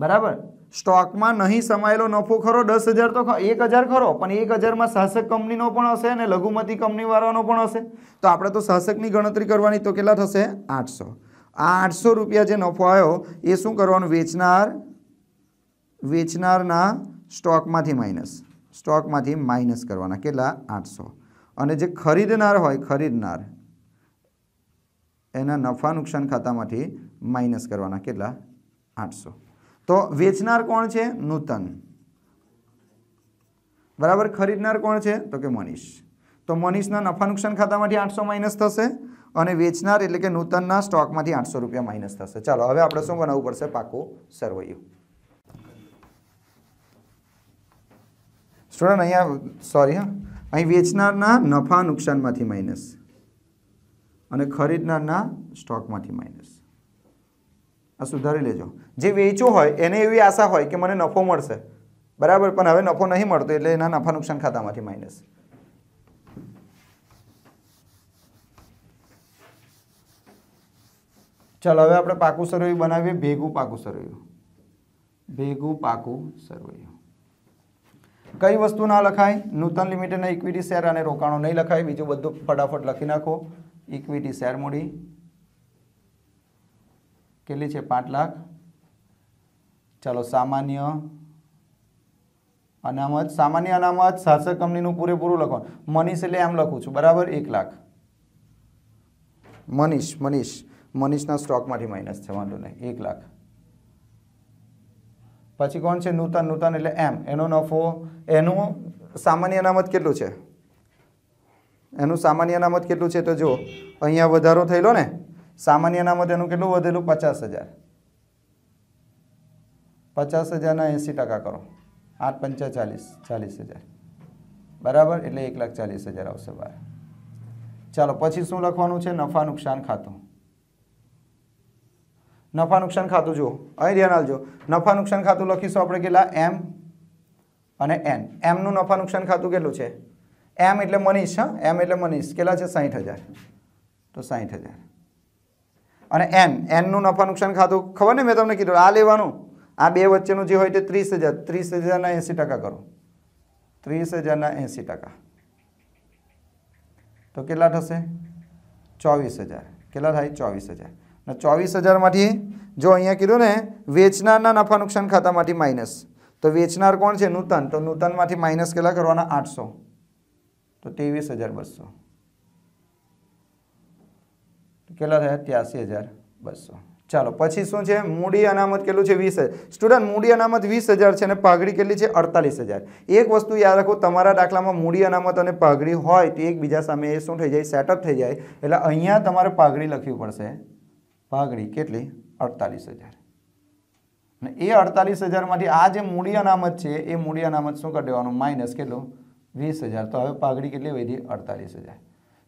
[SPEAKER 1] બરાબર સ્ટોકમાં નહીં સમાયેલો નફો ખરો દસ હજાર તો એક હજાર ખરો પણ એક હજારમાં શાસક કંપનીનો પણ હશે અને લઘુમતી કંપનીવાળાનો પણ હશે તો આપણે તો શાસકની ગણતરી કરવાની તો કેટલા થશે આઠસો આ આઠસો રૂપિયા જે નફો આવ્યો એ શું કરવાનું વેચનાર વેચનારના સ્ટોકમાંથી માઇનસ સ્ટોકમાંથી માઇનસ કરવાના કેટલા આઠસો અને જે ખરીદનાર હોય ખરીદનાર એના નફા નુકસાન ખાતામાંથી માઇનસ કરવાના કેટલા આઠસો તો વેચનાર કોણ છે નૂતન બરાબર ખરીદનાર કોણ છે તો કે મનીષ તો મનીષના નફા નુકસાન ખાતામાંથી આઠસો માઇનસ થશે અને વેચનાર એટલે કે નૂતનના સ્ટોકમાંથી આઠસો રૂપિયા માઇનસ થશે ચાલો હવે આપણે શું બનાવવું પડશે પાકો સરવૈયું સ્ટુડન્ટ અહીંયા સોરી હા અહીં વેચનારના નફા નુકસાનમાંથી માઇનસ અને ખરીદનારના સ્ટોકમાંથી માઇનસ આ સુધારી લેજો જે વેચો હોય એને એવી આશા હોય કે મને નફો મળશે બરાબર પણ હવે નફો નહીં મળતો એટલે એના નફા નુકસાન ખાતામાંથી માઇનસ ચાલો હવે આપણે પાકું સરવૈયું બનાવીએ ભેગું પાકું સરવૈયું ભેગું પાકું સરવૈયું કઈ વસ્તુ ના લખાય નૂતન લિમિટેડના ઇક્વિટી શેર અને રોકાણો નહીં લખાય બીજું બધું ફટાફટ લખી નાખો ઇક્વિટી શેર મૂડી કેટલી છે પાંચ લાખ ચાલો સામાન્ય અનામત સામાન્ય અનામત શાસક કંપનીનું પૂરેપૂરું લખવાનું મનીષ એટલે એમ લખું છું બરાબર એક લાખ મનીષ મનીષ મનીષના સ્ટોકમાંથી માઇનસ છે વાંધો નહીં એક લાખ પછી કોણ છે નૂતન નૂતન એટલે એમ એનો નફો એનું સામાન્ય અનામત કેટલું છે એનું સામાન્ય અનામત કેટલું છે તો જો અહીંયા વધારો થયેલો ને સામાન્ય અનામત એનું કેટલું વધેલું પચાસ હજાર પચાસ હજારના એંસી ટકા કરો આઠ પંચા ચાલીસ ચાલીસ હજાર બરાબર એટલે એક લાખ ચાલીસ હજાર આવશે બહાર ચાલો પછી શું લખવાનું છે નફા નુકસાન ખાતું નફા નુકસાન ખાતું જુઓ અહીં ધ્યાન આપજો નફા નુકસાન ખાતું લખીશું આપણે કેટલા એમ અને એન એમનું નફા નુકસાન ખાતું કેટલું છે એમ એટલે મનીષ હા એમ એટલે મનીષ કેટલા છે સાહીઠ હજાર તો સાહીઠ હજાર અને એન એનનું નફા નુકસાન ખાતું ખબર ને મેં તમને કીધું આ લેવાનું આ બે વચ્ચેનું જે હોય તે ત્રીસ હજાર ત્રીસ હજારના એંસી ટકા કરો ત્રીસ હજારના એંસી ટકા તો કેટલા થશે ચોવીસ હજાર કેટલા થાય ચોવીસ હજાર ને ચોવીસ હજારમાંથી જો અહીંયા કીધું ને વેચનારના નફા નુકસાન ખાતામાંથી માઇનસ તો વેચનાર કોણ છે નૂતન તો નૂતનમાંથી માઇનસ કેટલા કરવાના આઠસો તો ત્રેવીસ હજાર બસો કેટલા થાય ત્યાસી હજાર બસો ચાલો પછી શું છે મૂડી અનામત કેટલું છે વીસ સ્ટુડન્ટ મૂડી અનામત વીસ હજાર છે અને પાઘડી કેટલી છે અડતાલીસ હજાર એક વસ્તુ યાદ રાખો તમારા દાખલામાં મૂડી અનામત અને પાઘડી હોય તો એકબીજા સામે એ શું થઈ જાય સેટઅપ થઈ જાય એટલે અહીંયા તમારે પાઘડી લખવી પડશે પાઘડી કેટલી અડતાલીસ હજાર અને એ અડતાલીસ હજારમાંથી આ જે મૂડી અનામત છે એ મૂડી અનામત શું કરી દેવાનું માઇનસ કેટલું વીસ હજાર તો હવે પાઘડી કેટલી વધી અડતાલીસ હજાર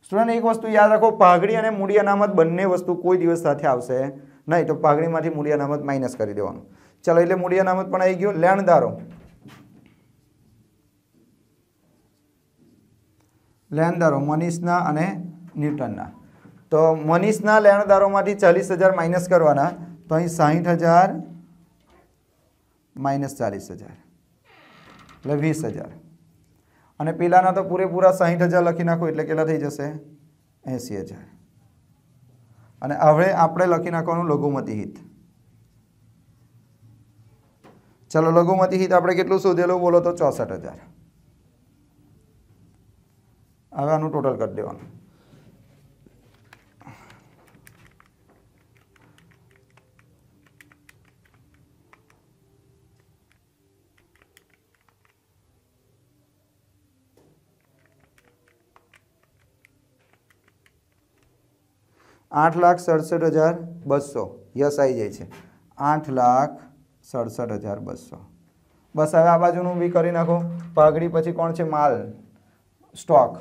[SPEAKER 1] સ્ટુડન્ટ એક વસ્તુ યાદ રાખો પાઘડી અને મૂડી અનામત બંને વસ્તુ કોઈ દિવસ સાથે આવશે નહીં તો પાઘડીમાંથી મૂડી અનામત માઇનસ કરી દેવાનું ચાલો એટલે મૂડી અનામત પણ આવી ગયો લેણદારો લેણદારો મનીષના અને ન્યૂટનના તો મનીષના લેણદારોમાંથી ચાલીસ હજાર માઇનસ કરવાના તો અહીં સાહીઠ હજાર માઇનસ ચાલીસ હજાર એટલે વીસ હજાર અને પેલાના તો પૂરેપૂરા સાહીઠ હજાર લખી નાખો એટલે કેટલા થઈ જશે એંસી હજાર અને હવે આપણે લખી નાખવાનું લઘુમતી હિત ચલો લઘુમતી હિત આપણે કેટલું શોધેલું બોલો તો ચોસઠ હજાર હવે આનું ટોટલ કરી દેવાનું આઠ લાખ સડસઠ હજાર બસો યસ આવી જાય છે આઠ લાખ સડસઠ હજાર બસો બસ હવે આ બાજુનું બી કરી નાખો પાઘડી પછી કોણ છે માલ સ્ટોક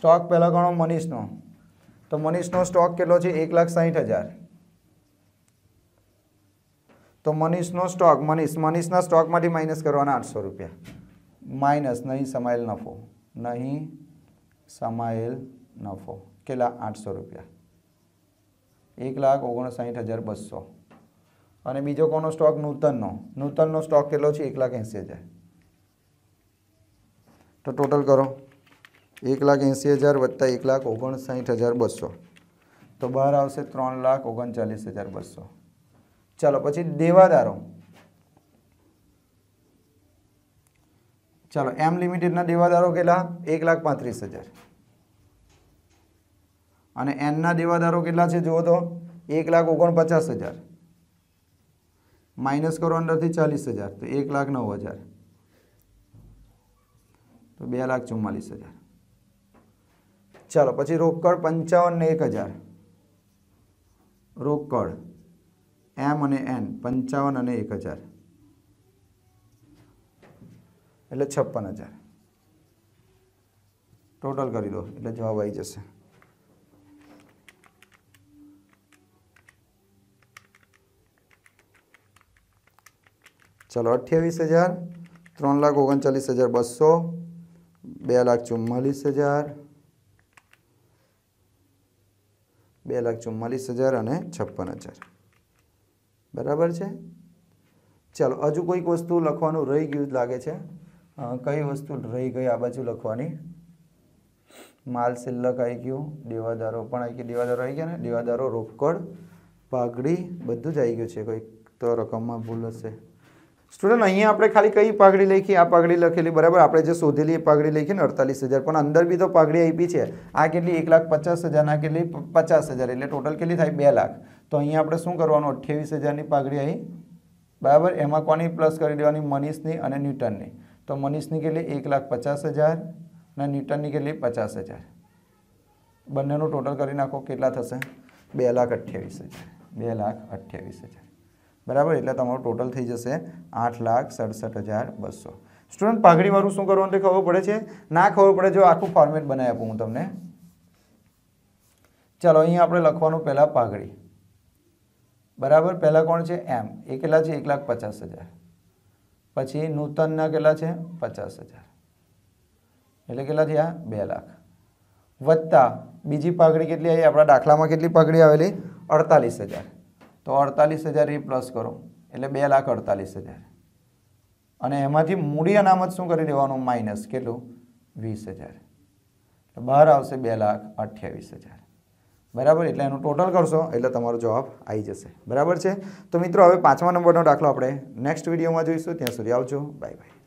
[SPEAKER 1] સ્ટોક પહેલાં ગણો મનીષનો તો મનીષનો સ્ટોક કેટલો છે એક લાખ સાહીઠ હજાર તો મનીષનો સ્ટોક મનીષ મનીષના સ્ટોકમાંથી માઇનસ કરવાના આઠસો રૂપિયા માઇનસ નહીં સમાયેલ નફો નહીં સમાયેલ નફો કેટલા આઠસો રૂપિયા એક લાખ ઓગણસાઠ હજાર બસો અને બીજો કોનો સ્ટોક નૂતનનો નૂતનનો સ્ટોક કેટલો છે એક લાખ એંસી હજાર તો ટોટલ કરો એક લાખ એંસી હજાર વત્તા એક લાખ ઓગણસાઠ હજાર બસો તો બહાર આવશે ત્રણ લાખ ઓગણચાલીસ હજાર બસો ચાલો પછી દેવાદારો ચાલો એમ લિમિટેડના દેવાદારો કેટલા એક લાખ પાંત્રીસ હજાર અને એનના દેવાધારો કેટલા છે જુઓ તો એક લાખ ઓગણપચાસ હજાર માઇનસ કરો અંદરથી ચાલીસ હજાર તો એક લાખ નવ હજાર તો બે લાખ ચુમ્માલીસ હજાર ચાલો પછી રોકડ પંચાવન ને એક હજાર રોકડ એમ અને એન પંચાવન અને એક હજાર એટલે છપ્પન હજાર ટોટલ કરી દો એટલે જવાબ આવી જશે ચાલો અઠ્યાવીસ હજાર ત્રણ લાખ ઓગણચાલીસ હજાર બસો બે લાખ ચુમ્માલીસ હજાર બે લાખ ચુમ્માલીસ હજાર અને છપ્પન હજાર બરાબર છે ચાલો હજુ કોઈક વસ્તુ લખવાનું રહી ગયું લાગે છે કઈ વસ્તુ રહી ગઈ આ બાજુ લખવાની માલ સિલ્લક આવી ગયું દેવાદારો પણ આવી ગયો દેવાદારો આવી ગયા ને દેવાદારો રોકડ પાઘડી બધું જ આવી ગયું છે કોઈક તો રકમમાં ભૂલ હશે સ્ટુડન્ટ અહીંયા આપણે ખાલી કઈ પાઘડી લખી આ પાઘડી લખેલી બરાબર આપણે જે શોધેલી એ પાઘડી લખી ને અડતાલીસ હજાર પણ અંદર બી તો પાઘડી આપી છે આ કેટલી એક લાખ પચાસ હજારના કેટલી પચાસ હજાર એટલે ટોટલ કેટલી થાય બે લાખ તો અહીંયા આપણે શું કરવાનું અઠ્યાવીસ હજારની પાઘડી આવી બરાબર એમાં કોની પ્લસ કરી દેવાની મનીષની અને ન્યૂટનની તો મનીષની કેટલી એક લાખ પચાસ હજાર અને ન્યૂટનની કેટલી પચાસ હજાર બંનેનું ટોટલ કરી નાખો કેટલા થશે બે લાખ અઠ્યાવીસ હજાર બે લાખ અઠ્યાવીસ હજાર બરાબર એટલે તમારું ટોટલ થઈ જશે આઠ લાખ સડસઠ હજાર બસો સ્ટુડન્ટ પાઘડી મારું શું કરવાનું તે ખબર પડે છે ના ખબર પડે જો આખું ફોર્મેટ બનાવી આપું હું તમને ચાલો અહીંયા આપણે લખવાનું પહેલાં પાઘડી બરાબર પહેલાં કોણ છે એમ એ કેટલા છે એક લાખ પચાસ હજાર પછી નૂતનના કેટલા છે પચાસ હજાર એટલે કેટલા થયા બે લાખ વત્તા બીજી પાઘડી કેટલી આવી આપણા દાખલામાં કેટલી પાઘડી આવેલી અડતાલીસ હજાર તો અડતાલીસ હજાર એ કરો એટલે બે લાખ અડતાલીસ હજાર અને એમાંથી મૂડી અનામત શું કરી દેવાનું માઇનસ કેટલું વીસ હજાર બહાર આવશે બે લાખ અઠ્યાવીસ હજાર બરાબર એટલે એનું ટોટલ કરશો એટલે તમારો જવાબ આવી જશે બરાબર છે તો મિત્રો હવે પાંચમા નંબરનો દાખલો આપણે નેક્સ્ટ વિડીયોમાં જોઈશું ત્યાં સુધી આવજો બાય બાય